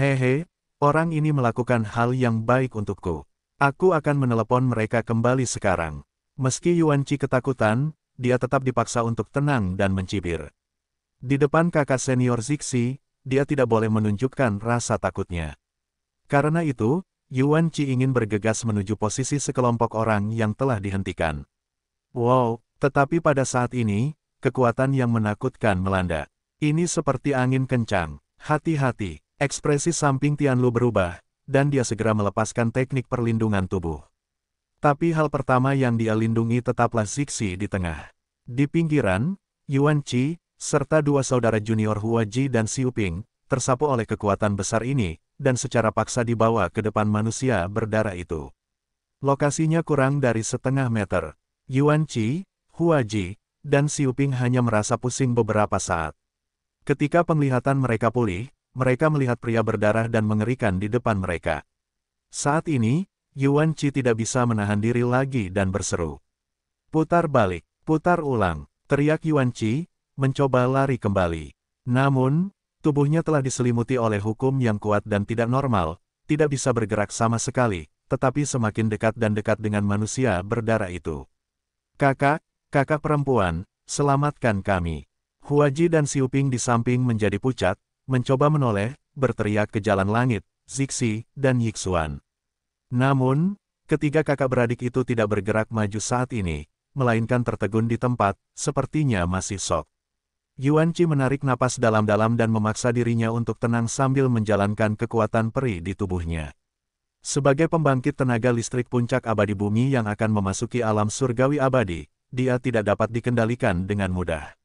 Hehe, orang ini melakukan hal yang baik untukku. Aku akan menelepon mereka kembali sekarang. Meski Yuan Chi ketakutan, dia tetap dipaksa untuk tenang dan mencibir. Di depan kakak senior Zixi, dia tidak boleh menunjukkan rasa takutnya. Karena itu, Yuan Chi ingin bergegas menuju posisi sekelompok orang yang telah dihentikan. Wow, tetapi pada saat ini, kekuatan yang menakutkan melanda. Ini seperti angin kencang. Hati-hati. Ekspresi samping Tianlu berubah, dan dia segera melepaskan teknik perlindungan tubuh. Tapi hal pertama yang dia lindungi tetaplah Zixi di tengah. Di pinggiran, Yuan Qi, serta dua saudara junior Hua Ji dan Xiu Ping, tersapu oleh kekuatan besar ini, dan secara paksa dibawa ke depan manusia berdarah itu. Lokasinya kurang dari setengah meter. Yuan Qi, Hua Ji, dan Xiu Ping hanya merasa pusing beberapa saat. Ketika penglihatan mereka pulih, mereka melihat pria berdarah dan mengerikan di depan mereka. Saat ini, Yuan Chi tidak bisa menahan diri lagi dan berseru. Putar balik, putar ulang, teriak Yuan Chi, mencoba lari kembali. Namun, tubuhnya telah diselimuti oleh hukum yang kuat dan tidak normal, tidak bisa bergerak sama sekali, tetapi semakin dekat dan dekat dengan manusia berdarah itu. Kakak, kakak perempuan, selamatkan kami. Huaji dan Siuping di samping menjadi pucat, mencoba menoleh, berteriak ke jalan langit, Zixi, dan Yixuan. Namun, ketiga kakak beradik itu tidak bergerak maju saat ini, melainkan tertegun di tempat, sepertinya masih sok. Yuan Qi menarik napas dalam-dalam dan memaksa dirinya untuk tenang sambil menjalankan kekuatan peri di tubuhnya. Sebagai pembangkit tenaga listrik puncak abadi bumi yang akan memasuki alam surgawi abadi, dia tidak dapat dikendalikan dengan mudah.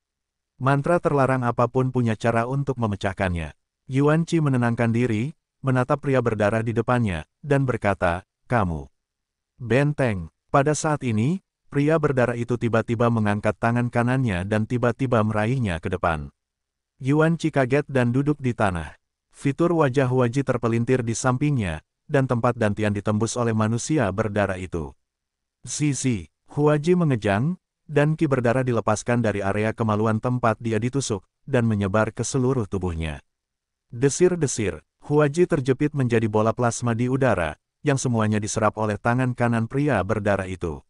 Mantra terlarang apapun punya cara untuk memecahkannya. Yuan Qi menenangkan diri, menatap pria berdarah di depannya, dan berkata, Kamu. Benteng. Pada saat ini, pria berdarah itu tiba-tiba mengangkat tangan kanannya dan tiba-tiba meraihnya ke depan. Yuan Qi kaget dan duduk di tanah. Fitur wajah Huaji terpelintir di sampingnya, dan tempat dantian ditembus oleh manusia berdarah itu. Zizi, Huaji mengejang, dan ki berdarah dilepaskan dari area kemaluan tempat dia ditusuk, dan menyebar ke seluruh tubuhnya. Desir-desir, Huaji terjepit menjadi bola plasma di udara, yang semuanya diserap oleh tangan kanan pria berdarah itu.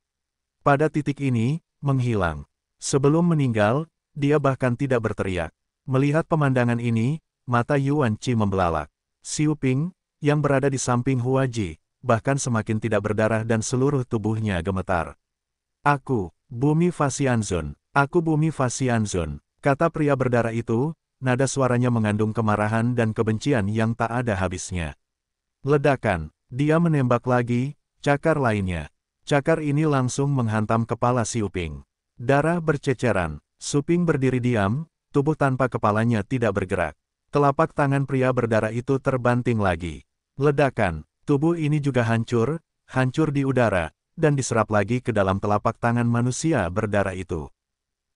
Pada titik ini, menghilang. Sebelum meninggal, dia bahkan tidak berteriak. Melihat pemandangan ini, mata Yuan Qi membelalak. Xiu Ping, yang berada di samping Huaji, bahkan semakin tidak berdarah dan seluruh tubuhnya gemetar. Aku, Bumi Fasianzon, aku Bumi Fasianzon, kata pria berdarah itu, nada suaranya mengandung kemarahan dan kebencian yang tak ada habisnya. Ledakan, dia menembak lagi, cakar lainnya. Cakar ini langsung menghantam kepala si Uping. Darah berceceran, Suping berdiri diam, tubuh tanpa kepalanya tidak bergerak. Telapak tangan pria berdarah itu terbanting lagi. Ledakan, tubuh ini juga hancur, hancur di udara, dan diserap lagi ke dalam telapak tangan manusia berdarah itu.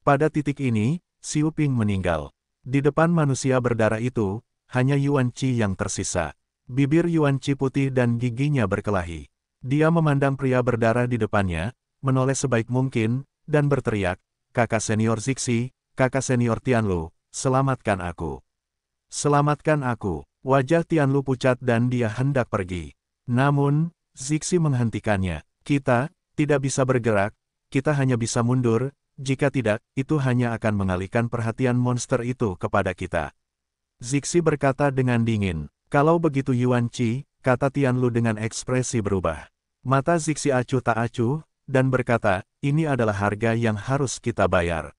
Pada titik ini, Xiu Ping meninggal. Di depan manusia berdarah itu, hanya Yuan Qi yang tersisa. Bibir Yuan Qi putih dan giginya berkelahi. Dia memandang pria berdarah di depannya, menoleh sebaik mungkin, dan berteriak, kakak senior Zixi, kakak senior Tianlu, selamatkan aku. Selamatkan aku. Wajah Tianlu pucat dan dia hendak pergi. Namun, Zixi menghentikannya. Kita, tidak bisa bergerak, kita hanya bisa mundur, jika tidak, itu hanya akan mengalihkan perhatian monster itu kepada kita. Zixi berkata dengan dingin, kalau begitu Yuan Qi, kata Tianlu dengan ekspresi berubah. Mata Zixi acuh tak acuh, dan berkata, ini adalah harga yang harus kita bayar.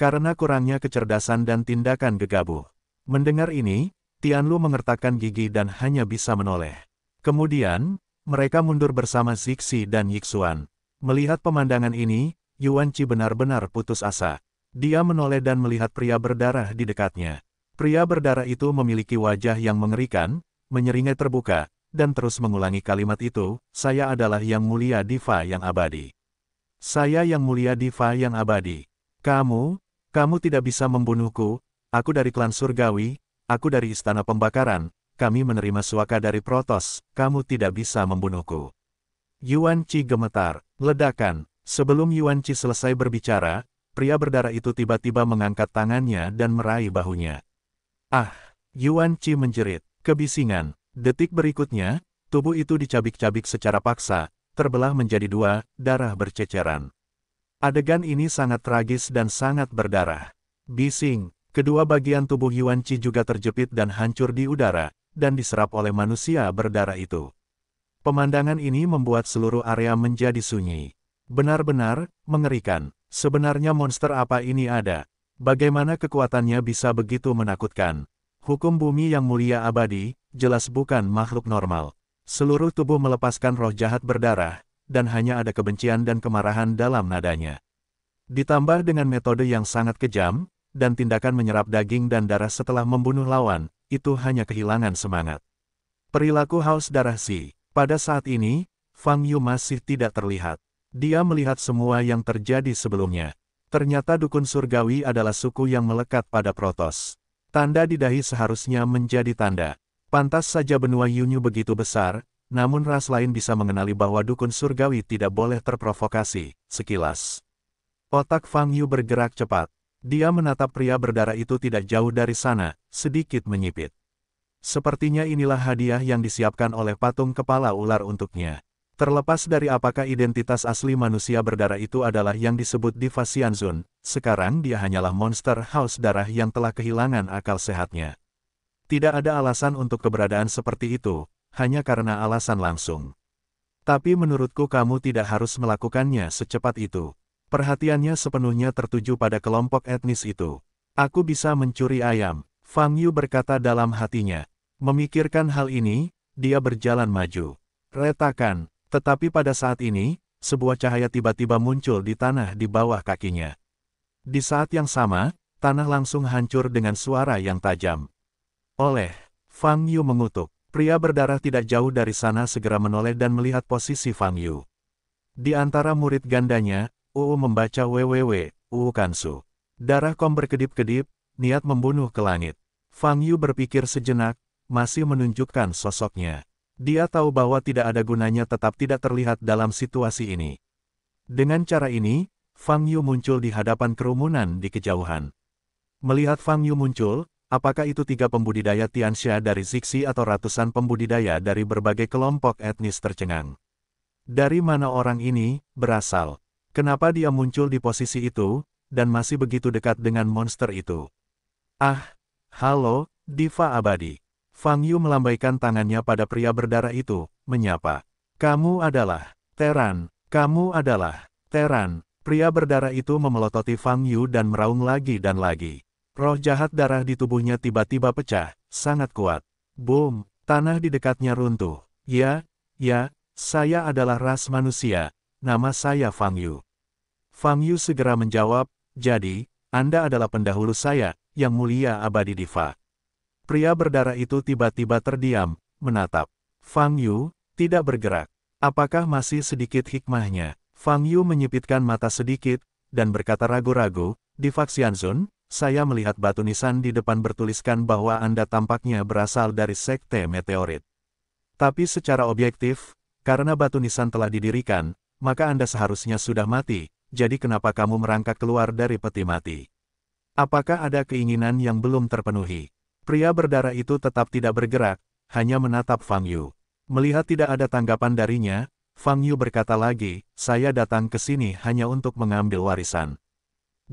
Karena kurangnya kecerdasan dan tindakan gegabah. Mendengar ini, Tianlu mengertakkan gigi dan hanya bisa menoleh. Kemudian, mereka mundur bersama Zixi dan Yixuan. Melihat pemandangan ini, Yuan Qi benar-benar putus asa. Dia menoleh dan melihat pria berdarah di dekatnya. Pria berdarah itu memiliki wajah yang mengerikan, menyeringai terbuka, dan terus mengulangi kalimat itu, saya adalah yang mulia diva yang abadi. Saya yang mulia diva yang abadi. Kamu, kamu tidak bisa membunuhku, aku dari klan surgawi, aku dari istana pembakaran, kami menerima suaka dari Protos, kamu tidak bisa membunuhku. Yuan Qi gemetar, ledakan. Sebelum Yuan Qi selesai berbicara, pria berdarah itu tiba-tiba mengangkat tangannya dan meraih bahunya. Ah, Yuan Qi menjerit, kebisingan. Detik berikutnya, tubuh itu dicabik-cabik secara paksa, terbelah menjadi dua, darah berceceran. Adegan ini sangat tragis dan sangat berdarah. Bising, kedua bagian tubuh Yuan Qi juga terjepit dan hancur di udara, dan diserap oleh manusia berdarah itu. Pemandangan ini membuat seluruh area menjadi sunyi. Benar-benar, mengerikan. Sebenarnya monster apa ini ada? Bagaimana kekuatannya bisa begitu menakutkan? Hukum bumi yang mulia abadi, jelas bukan makhluk normal. Seluruh tubuh melepaskan roh jahat berdarah, dan hanya ada kebencian dan kemarahan dalam nadanya. Ditambah dengan metode yang sangat kejam, dan tindakan menyerap daging dan darah setelah membunuh lawan, itu hanya kehilangan semangat. Perilaku haus darah Si. Pada saat ini, Fang Yu masih tidak terlihat. Dia melihat semua yang terjadi sebelumnya. Ternyata Dukun Surgawi adalah suku yang melekat pada Protos. Tanda di dahi seharusnya menjadi tanda. Pantas saja benua Yunyu begitu besar, namun ras lain bisa mengenali bahwa Dukun Surgawi tidak boleh terprovokasi, sekilas. Otak Fang Yu bergerak cepat. Dia menatap pria berdarah itu tidak jauh dari sana, sedikit menyipit. Sepertinya inilah hadiah yang disiapkan oleh patung kepala ular untuknya. Terlepas dari apakah identitas asli manusia berdarah itu adalah yang disebut Diva Xianzun, sekarang dia hanyalah monster haus darah yang telah kehilangan akal sehatnya. Tidak ada alasan untuk keberadaan seperti itu, hanya karena alasan langsung. Tapi menurutku kamu tidak harus melakukannya secepat itu. Perhatiannya sepenuhnya tertuju pada kelompok etnis itu. Aku bisa mencuri ayam, Fang Yu berkata dalam hatinya. Memikirkan hal ini, dia berjalan maju. Retakan, tetapi pada saat ini, sebuah cahaya tiba-tiba muncul di tanah di bawah kakinya. Di saat yang sama, tanah langsung hancur dengan suara yang tajam. Oleh, Fang Yu mengutuk. Pria berdarah tidak jauh dari sana segera menoleh dan melihat posisi Fang Yu. Di antara murid gandanya, Uu membaca www, Uu Kansu. Darah Kom berkedip-kedip, niat membunuh ke langit. Fang Yu berpikir sejenak, masih menunjukkan sosoknya. Dia tahu bahwa tidak ada gunanya tetap tidak terlihat dalam situasi ini. Dengan cara ini, Fang Yu muncul di hadapan kerumunan di kejauhan. Melihat Fang Yu muncul, apakah itu tiga pembudidaya Tianxia dari Zixi atau ratusan pembudidaya dari berbagai kelompok etnis tercengang? Dari mana orang ini berasal? Kenapa dia muncul di posisi itu, dan masih begitu dekat dengan monster itu? Ah, halo, Diva Abadi. Fang Yu melambaikan tangannya pada pria berdarah itu, menyapa. Kamu adalah Teran, kamu adalah Teran. Pria berdarah itu memelototi Fang Yu dan meraung lagi dan lagi. Roh jahat darah di tubuhnya tiba-tiba pecah, sangat kuat. Boom, tanah di dekatnya runtuh. Ya, ya, saya adalah ras manusia, nama saya Fang Yu. Fang Yu segera menjawab, jadi, Anda adalah pendahulu saya, yang mulia abadi diva. Pria berdarah itu tiba-tiba terdiam, menatap. Fang Yu, tidak bergerak. Apakah masih sedikit hikmahnya? Fang Yu menyipitkan mata sedikit, dan berkata ragu-ragu, di Xianzun, saya melihat batu nisan di depan bertuliskan bahwa Anda tampaknya berasal dari sekte meteorit. Tapi secara objektif, karena batu nisan telah didirikan, maka Anda seharusnya sudah mati, jadi kenapa kamu merangkak keluar dari peti mati? Apakah ada keinginan yang belum terpenuhi? Pria berdarah itu tetap tidak bergerak, hanya menatap Fang Yu. Melihat tidak ada tanggapan darinya, Fang Yu berkata lagi, saya datang ke sini hanya untuk mengambil warisan.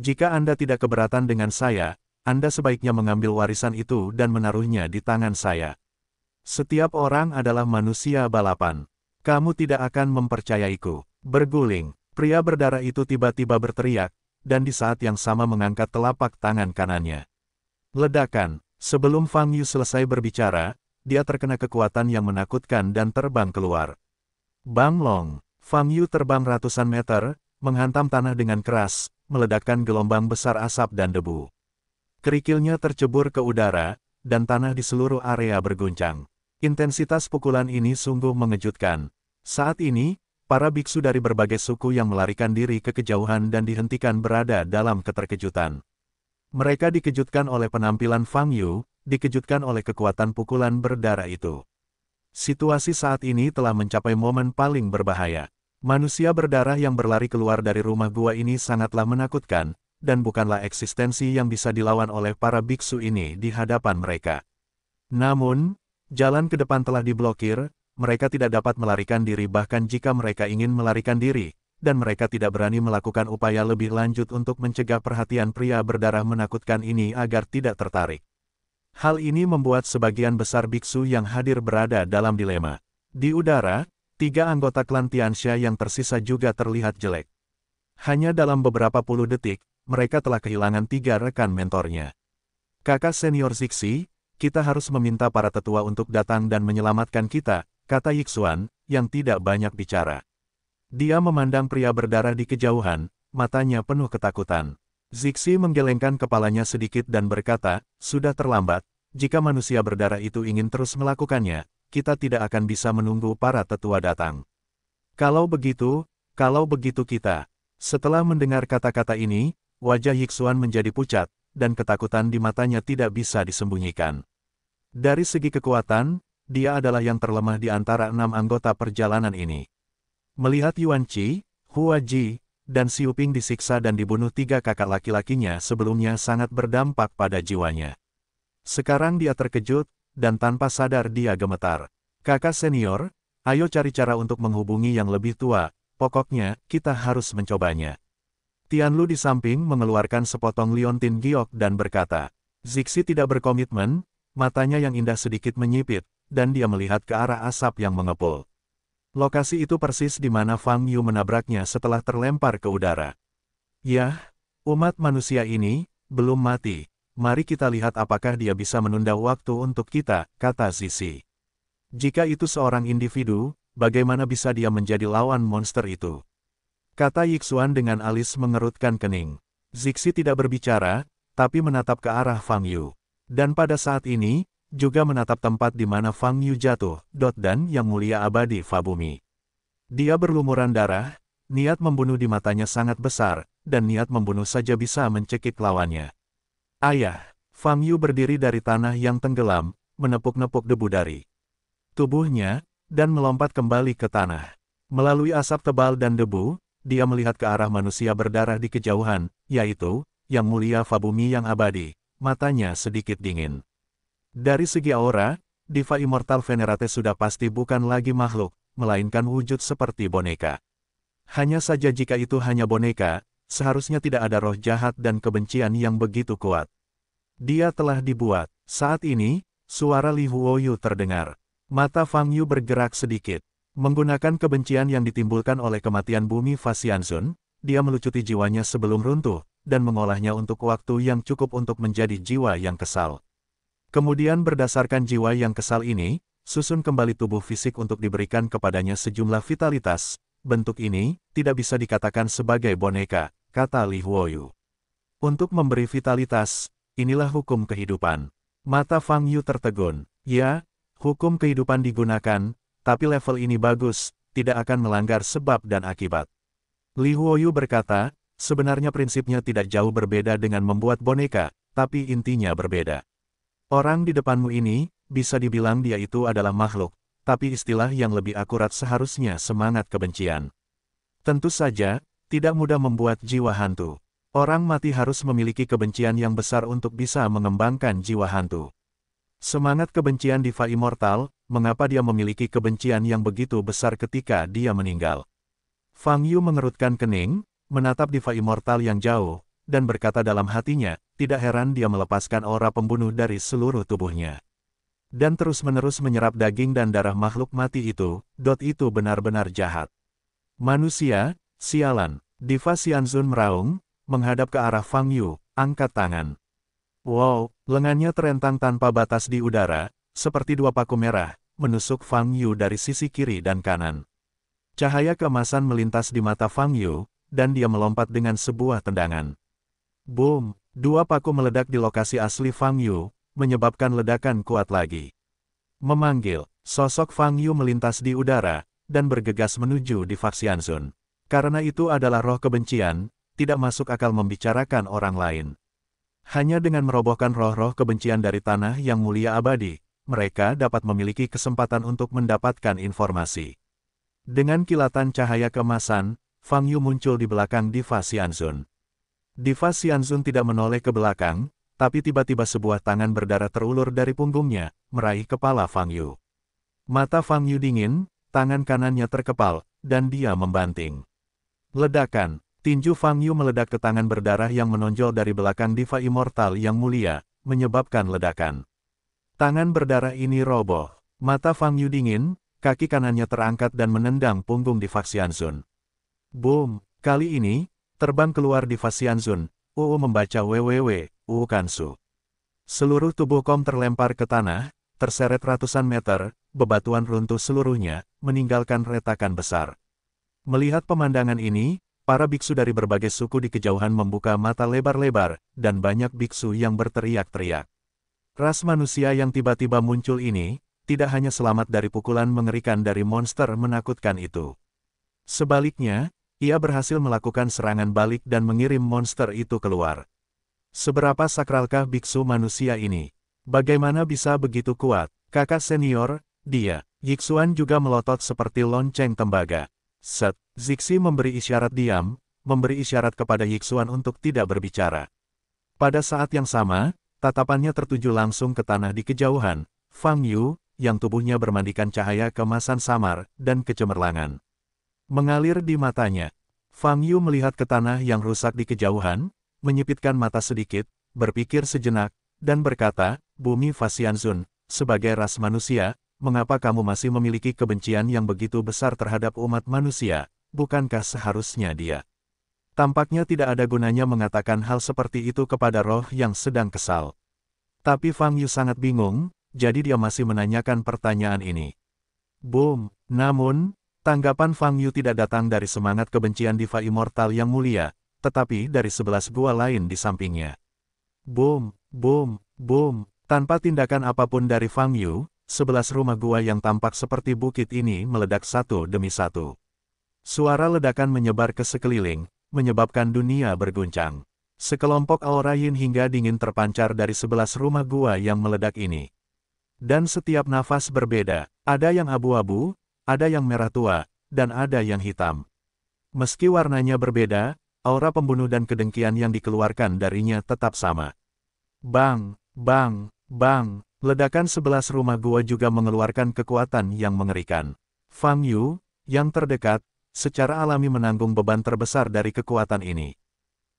Jika Anda tidak keberatan dengan saya, Anda sebaiknya mengambil warisan itu dan menaruhnya di tangan saya. Setiap orang adalah manusia balapan. Kamu tidak akan mempercayaiku. Berguling, pria berdarah itu tiba-tiba berteriak, dan di saat yang sama mengangkat telapak tangan kanannya. Ledakan, sebelum Fang Yu selesai berbicara, dia terkena kekuatan yang menakutkan dan terbang keluar. Bang Long, Fang Yu terbang ratusan meter, menghantam tanah dengan keras, meledakkan gelombang besar asap dan debu. Kerikilnya tercebur ke udara, dan tanah di seluruh area berguncang. Intensitas pukulan ini sungguh mengejutkan. Saat ini, para biksu dari berbagai suku yang melarikan diri ke kejauhan dan dihentikan berada dalam keterkejutan. Mereka dikejutkan oleh penampilan Fang Yu, dikejutkan oleh kekuatan pukulan berdarah itu. Situasi saat ini telah mencapai momen paling berbahaya. Manusia berdarah yang berlari keluar dari rumah gua ini sangatlah menakutkan, dan bukanlah eksistensi yang bisa dilawan oleh para biksu ini di hadapan mereka. Namun, jalan ke depan telah diblokir, mereka tidak dapat melarikan diri bahkan jika mereka ingin melarikan diri, dan mereka tidak berani melakukan upaya lebih lanjut untuk mencegah perhatian pria berdarah menakutkan ini agar tidak tertarik. Hal ini membuat sebagian besar biksu yang hadir berada dalam dilema. Di udara, tiga anggota klan Tianxia yang tersisa juga terlihat jelek. Hanya dalam beberapa puluh detik, mereka telah kehilangan tiga rekan mentornya. Kakak senior Zixi, kita harus meminta para tetua untuk datang dan menyelamatkan kita, kata Yixuan yang tidak banyak bicara. Dia memandang pria berdarah di kejauhan, matanya penuh ketakutan. Zixi menggelengkan kepalanya sedikit dan berkata, sudah terlambat, jika manusia berdarah itu ingin terus melakukannya, kita tidak akan bisa menunggu para tetua datang. Kalau begitu, kalau begitu kita. Setelah mendengar kata-kata ini, wajah Yixuan menjadi pucat, dan ketakutan di matanya tidak bisa disembunyikan. Dari segi kekuatan, dia adalah yang terlemah di antara enam anggota perjalanan ini. Melihat Yuan Qi, Hua Ji, dan Xiu Ping disiksa dan dibunuh tiga kakak laki-lakinya sebelumnya sangat berdampak pada jiwanya. Sekarang dia terkejut, dan tanpa sadar dia gemetar. Kakak senior, ayo cari cara untuk menghubungi yang lebih tua, pokoknya, kita harus mencobanya. Tian Lu di samping mengeluarkan sepotong liontin giok dan berkata, Zixi tidak berkomitmen, matanya yang indah sedikit menyipit, dan dia melihat ke arah asap yang mengepul. Lokasi itu persis di mana Fang Yu menabraknya setelah terlempar ke udara. Yah, umat manusia ini, belum mati. Mari kita lihat apakah dia bisa menunda waktu untuk kita, kata Zizi. Jika itu seorang individu, bagaimana bisa dia menjadi lawan monster itu? Kata Yixuan dengan alis mengerutkan kening. Zixi tidak berbicara, tapi menatap ke arah Fang Yu. Dan pada saat ini, juga menatap tempat di mana Fang Yu jatuh, Dot dan Yang Mulia Abadi Fabumi. Dia berlumuran darah, niat membunuh di matanya sangat besar, dan niat membunuh saja bisa mencekik lawannya. Ayah, Fang Yu berdiri dari tanah yang tenggelam, menepuk-nepuk debu dari tubuhnya, dan melompat kembali ke tanah. Melalui asap tebal dan debu, dia melihat ke arah manusia berdarah di kejauhan, yaitu, Yang Mulia Fabumi Yang Abadi. Matanya sedikit dingin. Dari segi aura, Diva Immortal Venerate sudah pasti bukan lagi makhluk, melainkan wujud seperti boneka. Hanya saja jika itu hanya boneka, seharusnya tidak ada roh jahat dan kebencian yang begitu kuat. Dia telah dibuat. Saat ini, suara Li Huoyu terdengar. Mata Fang Yu bergerak sedikit. Menggunakan kebencian yang ditimbulkan oleh kematian bumi Fasianzun, dia melucuti jiwanya sebelum runtuh, dan mengolahnya untuk waktu yang cukup untuk menjadi jiwa yang kesal. Kemudian berdasarkan jiwa yang kesal ini, susun kembali tubuh fisik untuk diberikan kepadanya sejumlah vitalitas. Bentuk ini tidak bisa dikatakan sebagai boneka, kata Li Huoyu. Untuk memberi vitalitas, inilah hukum kehidupan. Mata Fang Yu tertegun. Ya, hukum kehidupan digunakan, tapi level ini bagus, tidak akan melanggar sebab dan akibat. Li Huoyu berkata, sebenarnya prinsipnya tidak jauh berbeda dengan membuat boneka, tapi intinya berbeda. Orang di depanmu ini, bisa dibilang dia itu adalah makhluk, tapi istilah yang lebih akurat seharusnya semangat kebencian. Tentu saja, tidak mudah membuat jiwa hantu. Orang mati harus memiliki kebencian yang besar untuk bisa mengembangkan jiwa hantu. Semangat kebencian Diva Immortal, mengapa dia memiliki kebencian yang begitu besar ketika dia meninggal. Fang Yu mengerutkan kening, menatap Diva Immortal yang jauh, dan berkata dalam hatinya, tidak heran dia melepaskan aura pembunuh dari seluruh tubuhnya. Dan terus-menerus menyerap daging dan darah makhluk mati itu, Dot itu benar-benar jahat. Manusia, sialan, Diva Xianzun meraung, menghadap ke arah Fang Yu, angkat tangan. Wow, lengannya terentang tanpa batas di udara, seperti dua paku merah, menusuk Fang Yu dari sisi kiri dan kanan. Cahaya kemasan melintas di mata Fang Yu, dan dia melompat dengan sebuah tendangan. Boom, dua paku meledak di lokasi asli Fang Yu, menyebabkan ledakan kuat lagi. Memanggil, sosok Fang Yu melintas di udara, dan bergegas menuju di Sun. Karena itu adalah roh kebencian, tidak masuk akal membicarakan orang lain. Hanya dengan merobohkan roh-roh kebencian dari tanah yang mulia abadi, mereka dapat memiliki kesempatan untuk mendapatkan informasi. Dengan kilatan cahaya kemasan, Fang Yu muncul di belakang Diva Xianzun. Diva Xianzun tidak menoleh ke belakang, tapi tiba-tiba sebuah tangan berdarah terulur dari punggungnya, meraih kepala Fang Yu. Mata Fang Yu dingin, tangan kanannya terkepal, dan dia membanting. Ledakan, tinju Fang Yu meledak ke tangan berdarah yang menonjol dari belakang Diva Immortal yang mulia, menyebabkan ledakan. Tangan berdarah ini roboh, mata Fang Yu dingin, kaki kanannya terangkat dan menendang punggung Diva Xianzun. Boom! Kali ini, Terbang keluar di Fasianzun, UU membaca WWW, UU Kansu. Seluruh tubuh Kom terlempar ke tanah, terseret ratusan meter, bebatuan runtuh seluruhnya, meninggalkan retakan besar. Melihat pemandangan ini, para biksu dari berbagai suku di kejauhan membuka mata lebar-lebar, dan banyak biksu yang berteriak-teriak. Ras manusia yang tiba-tiba muncul ini, tidak hanya selamat dari pukulan mengerikan dari monster menakutkan itu. Sebaliknya, ia berhasil melakukan serangan balik dan mengirim monster itu keluar. Seberapa sakralkah biksu manusia ini? Bagaimana bisa begitu kuat? Kakak senior, dia. Yixuan juga melotot seperti lonceng tembaga. Set, Zixi memberi isyarat diam, memberi isyarat kepada Yixuan untuk tidak berbicara. Pada saat yang sama, tatapannya tertuju langsung ke tanah di kejauhan, Fang Yu, yang tubuhnya bermandikan cahaya kemasan samar, dan kecemerlangan mengalir di matanya. Fang Yu melihat ke tanah yang rusak di kejauhan, menyipitkan mata sedikit, berpikir sejenak, dan berkata, Bumi Fasianzun, sebagai ras manusia, mengapa kamu masih memiliki kebencian yang begitu besar terhadap umat manusia, bukankah seharusnya dia? Tampaknya tidak ada gunanya mengatakan hal seperti itu kepada roh yang sedang kesal. Tapi Fang Yu sangat bingung, jadi dia masih menanyakan pertanyaan ini. Boom, namun, Tanggapan Fang Yu tidak datang dari semangat kebencian Diva Immortal yang mulia, tetapi dari sebelas gua lain di sampingnya. Boom, boom, boom, tanpa tindakan apapun dari Fang Yu, sebelas rumah gua yang tampak seperti bukit ini meledak satu demi satu. Suara ledakan menyebar ke sekeliling, menyebabkan dunia berguncang. Sekelompok aura yin hingga dingin terpancar dari sebelas rumah gua yang meledak ini. Dan setiap nafas berbeda, ada yang abu-abu, ada yang merah tua, dan ada yang hitam. Meski warnanya berbeda, aura pembunuh dan kedengkian yang dikeluarkan darinya tetap sama. Bang, bang, bang, ledakan sebelas rumah gua juga mengeluarkan kekuatan yang mengerikan. Fang Yu, yang terdekat, secara alami menanggung beban terbesar dari kekuatan ini.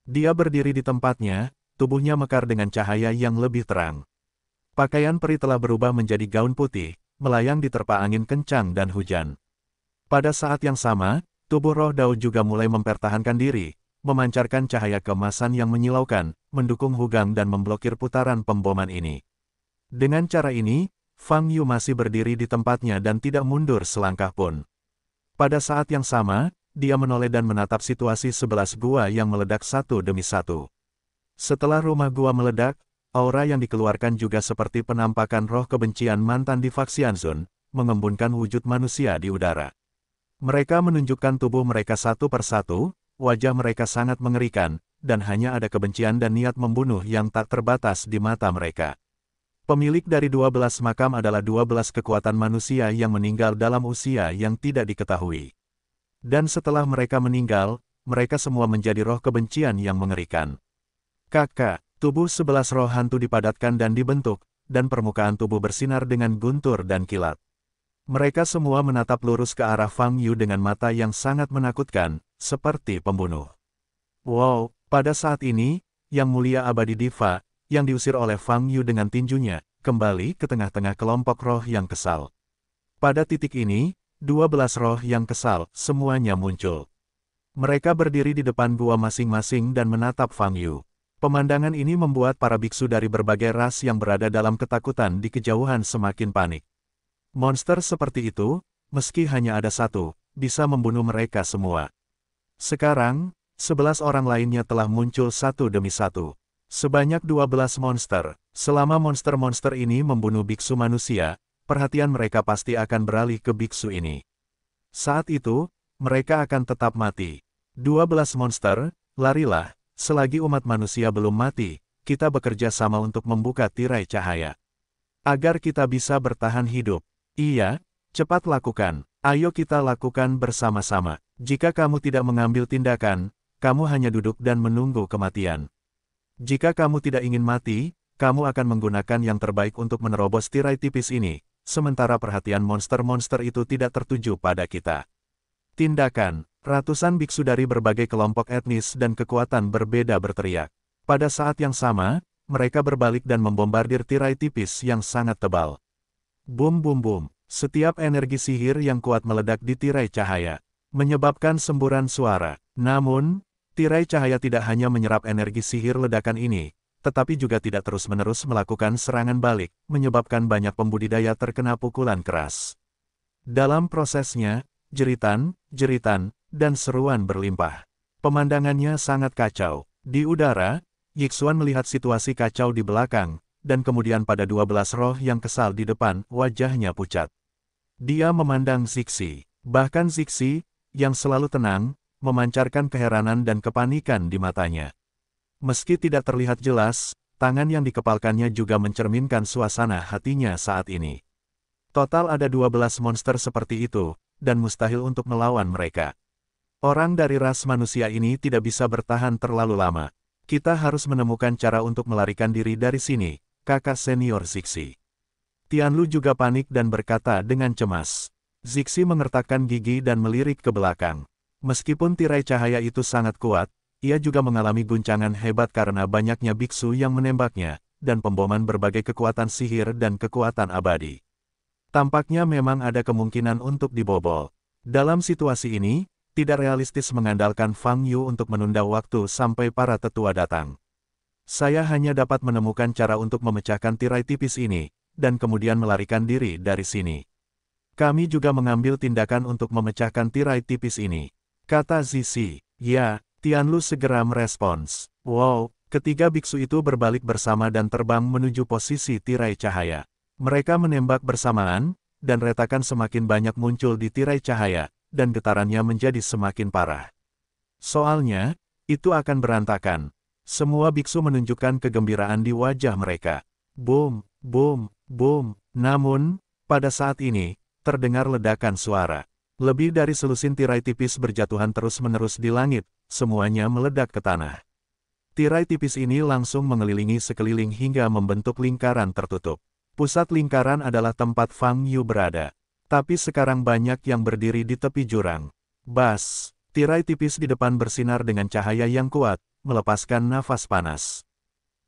Dia berdiri di tempatnya, tubuhnya mekar dengan cahaya yang lebih terang. Pakaian peri telah berubah menjadi gaun putih, melayang di terpa angin kencang dan hujan. Pada saat yang sama, tubuh roh Dao juga mulai mempertahankan diri, memancarkan cahaya kemasan yang menyilaukan, mendukung Hugang dan memblokir putaran pemboman ini. Dengan cara ini, Fang Yu masih berdiri di tempatnya dan tidak mundur selangkah pun. Pada saat yang sama, dia menoleh dan menatap situasi sebelas gua yang meledak satu demi satu. Setelah rumah gua meledak, Aura yang dikeluarkan juga seperti penampakan roh kebencian mantan di Vaxianzun, mengembunkan wujud manusia di udara. Mereka menunjukkan tubuh mereka satu persatu, wajah mereka sangat mengerikan, dan hanya ada kebencian dan niat membunuh yang tak terbatas di mata mereka. Pemilik dari 12 makam adalah 12 kekuatan manusia yang meninggal dalam usia yang tidak diketahui. Dan setelah mereka meninggal, mereka semua menjadi roh kebencian yang mengerikan. Kakak, Tubuh sebelas roh hantu dipadatkan dan dibentuk, dan permukaan tubuh bersinar dengan guntur dan kilat. Mereka semua menatap lurus ke arah Fang Yu dengan mata yang sangat menakutkan, seperti pembunuh. Wow, pada saat ini, Yang Mulia Abadi Diva, yang diusir oleh Fang Yu dengan tinjunya, kembali ke tengah-tengah kelompok roh yang kesal. Pada titik ini, dua belas roh yang kesal, semuanya muncul. Mereka berdiri di depan gua masing-masing dan menatap Fang Yu. Pemandangan ini membuat para biksu dari berbagai ras yang berada dalam ketakutan di kejauhan semakin panik. Monster seperti itu, meski hanya ada satu, bisa membunuh mereka semua. Sekarang, sebelas orang lainnya telah muncul satu demi satu. Sebanyak dua belas monster. Selama monster-monster ini membunuh biksu manusia, perhatian mereka pasti akan beralih ke biksu ini. Saat itu, mereka akan tetap mati. Dua belas monster, larilah, Selagi umat manusia belum mati, kita bekerja sama untuk membuka tirai cahaya. Agar kita bisa bertahan hidup. Iya, cepat lakukan. Ayo kita lakukan bersama-sama. Jika kamu tidak mengambil tindakan, kamu hanya duduk dan menunggu kematian. Jika kamu tidak ingin mati, kamu akan menggunakan yang terbaik untuk menerobos tirai tipis ini, sementara perhatian monster-monster itu tidak tertuju pada kita. Tindakan Ratusan biksu dari berbagai kelompok etnis dan kekuatan berbeda berteriak. Pada saat yang sama, mereka berbalik dan membombardir tirai tipis yang sangat tebal. Bum bum bum, setiap energi sihir yang kuat meledak di tirai cahaya, menyebabkan semburan suara. Namun, tirai cahaya tidak hanya menyerap energi sihir ledakan ini, tetapi juga tidak terus-menerus melakukan serangan balik, menyebabkan banyak pembudidaya terkena pukulan keras. Dalam prosesnya, jeritan, jeritan, dan seruan berlimpah. Pemandangannya sangat kacau. Di udara, Yixuan melihat situasi kacau di belakang, dan kemudian pada dua belas roh yang kesal di depan, wajahnya pucat. Dia memandang Zixi. Bahkan Zixi, yang selalu tenang, memancarkan keheranan dan kepanikan di matanya. Meski tidak terlihat jelas, tangan yang dikepalkannya juga mencerminkan suasana hatinya saat ini. Total ada dua belas monster seperti itu, dan mustahil untuk melawan mereka. Orang dari ras manusia ini tidak bisa bertahan terlalu lama. Kita harus menemukan cara untuk melarikan diri dari sini, kakak senior Zixi. Tianlu juga panik dan berkata dengan cemas. Zixi mengertakkan gigi dan melirik ke belakang. Meskipun tirai cahaya itu sangat kuat, ia juga mengalami guncangan hebat karena banyaknya biksu yang menembaknya, dan pemboman berbagai kekuatan sihir dan kekuatan abadi. Tampaknya memang ada kemungkinan untuk dibobol. Dalam situasi ini, tidak realistis mengandalkan Fang Yu untuk menunda waktu sampai para tetua datang. Saya hanya dapat menemukan cara untuk memecahkan tirai tipis ini, dan kemudian melarikan diri dari sini. Kami juga mengambil tindakan untuk memecahkan tirai tipis ini. Kata Zizi, ya, Tianlu segera merespons. Wow, ketiga biksu itu berbalik bersama dan terbang menuju posisi tirai cahaya. Mereka menembak bersamaan, dan retakan semakin banyak muncul di tirai cahaya, dan getarannya menjadi semakin parah. Soalnya, itu akan berantakan. Semua biksu menunjukkan kegembiraan di wajah mereka. Boom, boom, boom. Namun, pada saat ini, terdengar ledakan suara. Lebih dari selusin tirai tipis berjatuhan terus-menerus di langit, semuanya meledak ke tanah. Tirai tipis ini langsung mengelilingi sekeliling hingga membentuk lingkaran tertutup. Pusat lingkaran adalah tempat Fang Yu berada. Tapi sekarang banyak yang berdiri di tepi jurang. Bas, tirai tipis di depan bersinar dengan cahaya yang kuat, melepaskan nafas panas.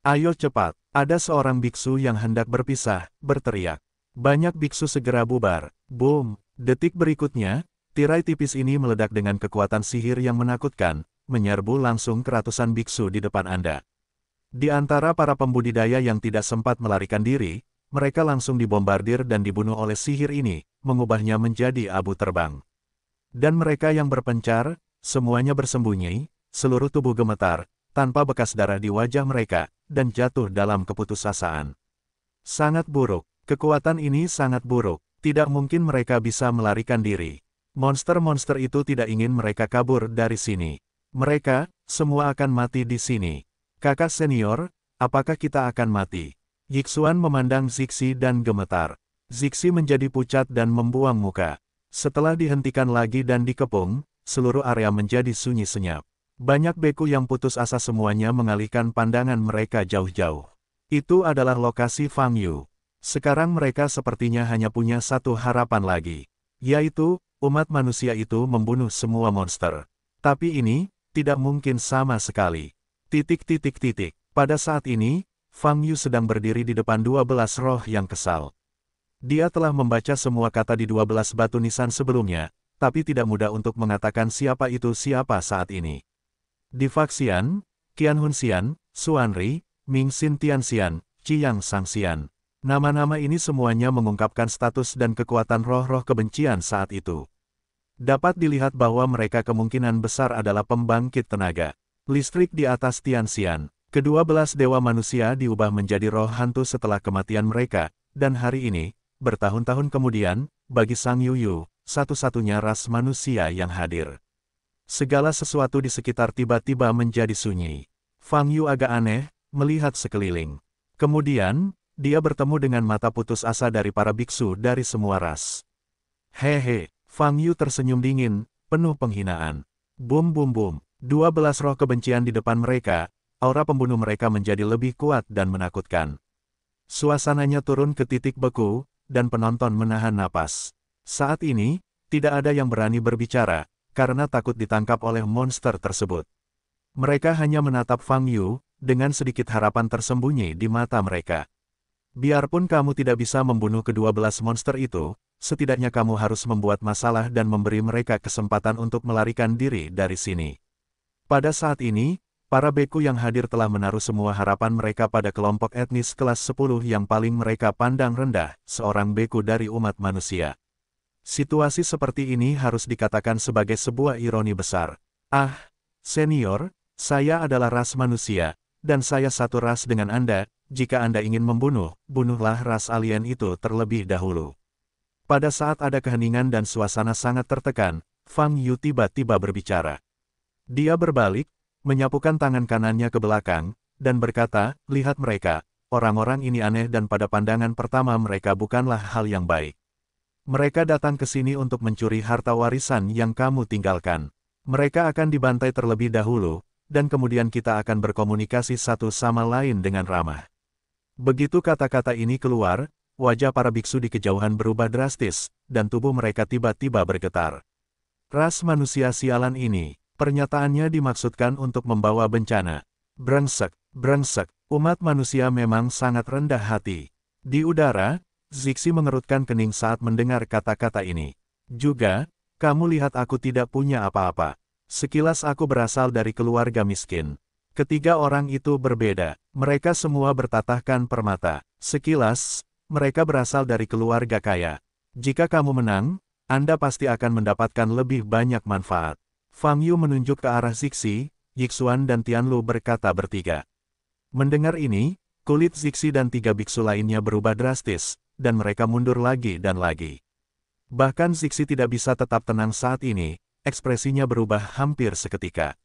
Ayo cepat, ada seorang biksu yang hendak berpisah, berteriak. Banyak biksu segera bubar. Boom, detik berikutnya, tirai tipis ini meledak dengan kekuatan sihir yang menakutkan, menyerbu langsung ke ratusan biksu di depan Anda. Di antara para pembudidaya yang tidak sempat melarikan diri, mereka langsung dibombardir dan dibunuh oleh sihir ini, mengubahnya menjadi abu terbang. Dan mereka yang berpencar, semuanya bersembunyi, seluruh tubuh gemetar, tanpa bekas darah di wajah mereka, dan jatuh dalam keputusasaan. Sangat buruk, kekuatan ini sangat buruk, tidak mungkin mereka bisa melarikan diri. Monster-monster itu tidak ingin mereka kabur dari sini. Mereka, semua akan mati di sini. Kakak senior, apakah kita akan mati? Yixuan memandang Zixi dan gemetar. Zixi menjadi pucat dan membuang muka. Setelah dihentikan lagi dan dikepung, seluruh area menjadi sunyi senyap. Banyak beku yang putus asa semuanya mengalihkan pandangan mereka jauh-jauh. Itu adalah lokasi Fang Yu. Sekarang mereka sepertinya hanya punya satu harapan lagi. Yaitu, umat manusia itu membunuh semua monster. Tapi ini, tidak mungkin sama sekali. Titik-titik-titik. Pada saat ini, Fang Yu sedang berdiri di depan dua belas roh yang kesal. Dia telah membaca semua kata di dua belas batu nisan sebelumnya, tapi tidak mudah untuk mengatakan siapa itu siapa saat ini. Di Faxian, Qian Hun Xian, Suan Ri, Ming Xin Tian Xian, Yang Sang Xian. Nama-nama ini semuanya mengungkapkan status dan kekuatan roh-roh kebencian saat itu. Dapat dilihat bahwa mereka kemungkinan besar adalah pembangkit tenaga. Listrik di atas Tian Xian. Kedua belas dewa manusia diubah menjadi roh hantu setelah kematian mereka, dan hari ini, bertahun-tahun kemudian, bagi Sang Yuyu, satu-satunya ras manusia yang hadir. Segala sesuatu di sekitar tiba-tiba menjadi sunyi. Fang Yu agak aneh, melihat sekeliling. Kemudian, dia bertemu dengan mata putus asa dari para biksu dari semua ras. Hehe, Fang Yu tersenyum dingin, penuh penghinaan. Bum bum bum, dua belas roh kebencian di depan mereka, aura pembunuh mereka menjadi lebih kuat dan menakutkan. Suasananya turun ke titik beku, dan penonton menahan napas. Saat ini, tidak ada yang berani berbicara, karena takut ditangkap oleh monster tersebut. Mereka hanya menatap Fang Yu, dengan sedikit harapan tersembunyi di mata mereka. Biarpun kamu tidak bisa membunuh kedua belas monster itu, setidaknya kamu harus membuat masalah dan memberi mereka kesempatan untuk melarikan diri dari sini. Pada saat ini, Para beku yang hadir telah menaruh semua harapan mereka pada kelompok etnis kelas 10 yang paling mereka pandang rendah, seorang beku dari umat manusia. Situasi seperti ini harus dikatakan sebagai sebuah ironi besar. Ah, senior, saya adalah ras manusia, dan saya satu ras dengan Anda, jika Anda ingin membunuh, bunuhlah ras alien itu terlebih dahulu. Pada saat ada keheningan dan suasana sangat tertekan, Fang Yu tiba-tiba berbicara. Dia berbalik, menyapukan tangan kanannya ke belakang, dan berkata, lihat mereka, orang-orang ini aneh dan pada pandangan pertama mereka bukanlah hal yang baik. Mereka datang ke sini untuk mencuri harta warisan yang kamu tinggalkan. Mereka akan dibantai terlebih dahulu, dan kemudian kita akan berkomunikasi satu sama lain dengan ramah. Begitu kata-kata ini keluar, wajah para biksu di kejauhan berubah drastis, dan tubuh mereka tiba-tiba bergetar. Ras manusia sialan ini, Pernyataannya dimaksudkan untuk membawa bencana. Brengsek, brengsek, umat manusia memang sangat rendah hati. Di udara, Zixi mengerutkan kening saat mendengar kata-kata ini. Juga, kamu lihat aku tidak punya apa-apa. Sekilas aku berasal dari keluarga miskin. Ketiga orang itu berbeda. Mereka semua bertatahkan permata. Sekilas, mereka berasal dari keluarga kaya. Jika kamu menang, Anda pasti akan mendapatkan lebih banyak manfaat. Fang Yu menunjuk ke arah Zixi, Yixuan dan Tianlu berkata bertiga. Mendengar ini, kulit Zixi dan tiga biksu lainnya berubah drastis, dan mereka mundur lagi dan lagi. Bahkan Zixi tidak bisa tetap tenang saat ini, ekspresinya berubah hampir seketika.